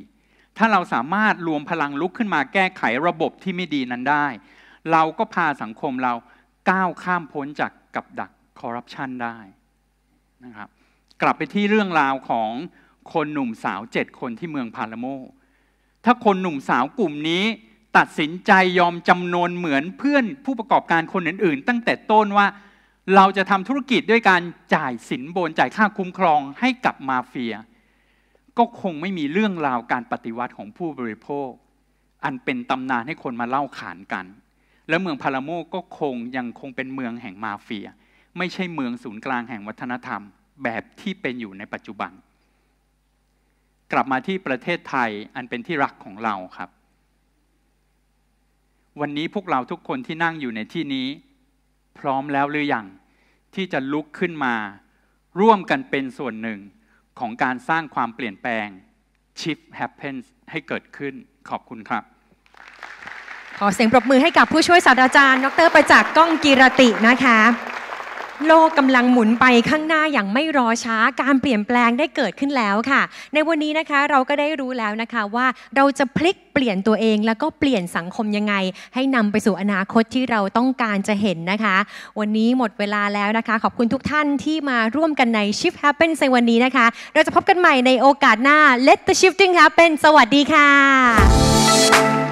ถ้าเราสามารถรวมพลังลุกขึ้นมาแก้ไขระบบที่ไม่ดีนั้นได้เราก็พาสังคมเราก้าวข้ามพ้นจากกับดักคอร์รัปชันได้นะครับกลับไปที่เรื่องราวของคนหนุ่มสาวเจ็ดคนที่เมืองพาลาโมถ้าคนหนุ่มสาวกลุ่มนี้ตัดสินใจยอมจำนวนเหมือนเพื่อนผู้ประกอบการคนอื่น ๆ ตั้งแต่ต้นว่าเราจะทำธุรกิจด้วยการจ่ายสินบนจ่ายค่าคุ้มครองให้กับมาเฟีย ก็คงไม่มีเรื่องราวการปฏิวัติของผู้บริโภค อันเป็นตำนานให้คนมาเล่าขานกัน และเมืองพาราโมก็คงยังคงเป็นเมืองแห่งมาเฟีย ไม่ใช่เมืองศูนย์กลางแห่งวัฒนธรรม แบบที่เป็นอยู่ในปัจจุบันกลับมาที่ประเทศไทยอันเป็นที่รักของเราครับ วันนี้พวกเราทุกคนที่นั่งอยู่ในที่นี้ พร้อมแล้วหรืออยังที่จะลุกขึ้นมา ร่วมกันเป็นส่วนหนึ่งของการสร้างความเปลี่ยนแปลง Shift Happens ให้เกิดขึ้นขอบคุณครับ ขอเสียงปรบมือให้กับผู้ช่วยศาสตราจารย์ ดรประจักษ์ก้องกีรตินะคะโลกกำลังหมุนไปข้างหน้าอย่างไม่รอช้าการเปลี่ยนแปลงได้เกิดขึ้นแล้วค่ะ ในวันนี้นะคะเราก็ได้รู้แล้วนะคะว่าเราจะพลิกเปลี่ยนตัวเองแล้วก็เปลี่ยนสังคมยังไง ให้นำไปสู่อนาคตที่เราต้องการจะเห็นนะคะ วันนี้หมดเวลาแล้วนะคะ ขอบคุณทุกท่านที่มาร่วมกันใน Shift Happen ในวันนี้นะคะ เราจะพบกันใหม่ในโอกาสหน้า Let the shifting happen สวัสดีค่ะ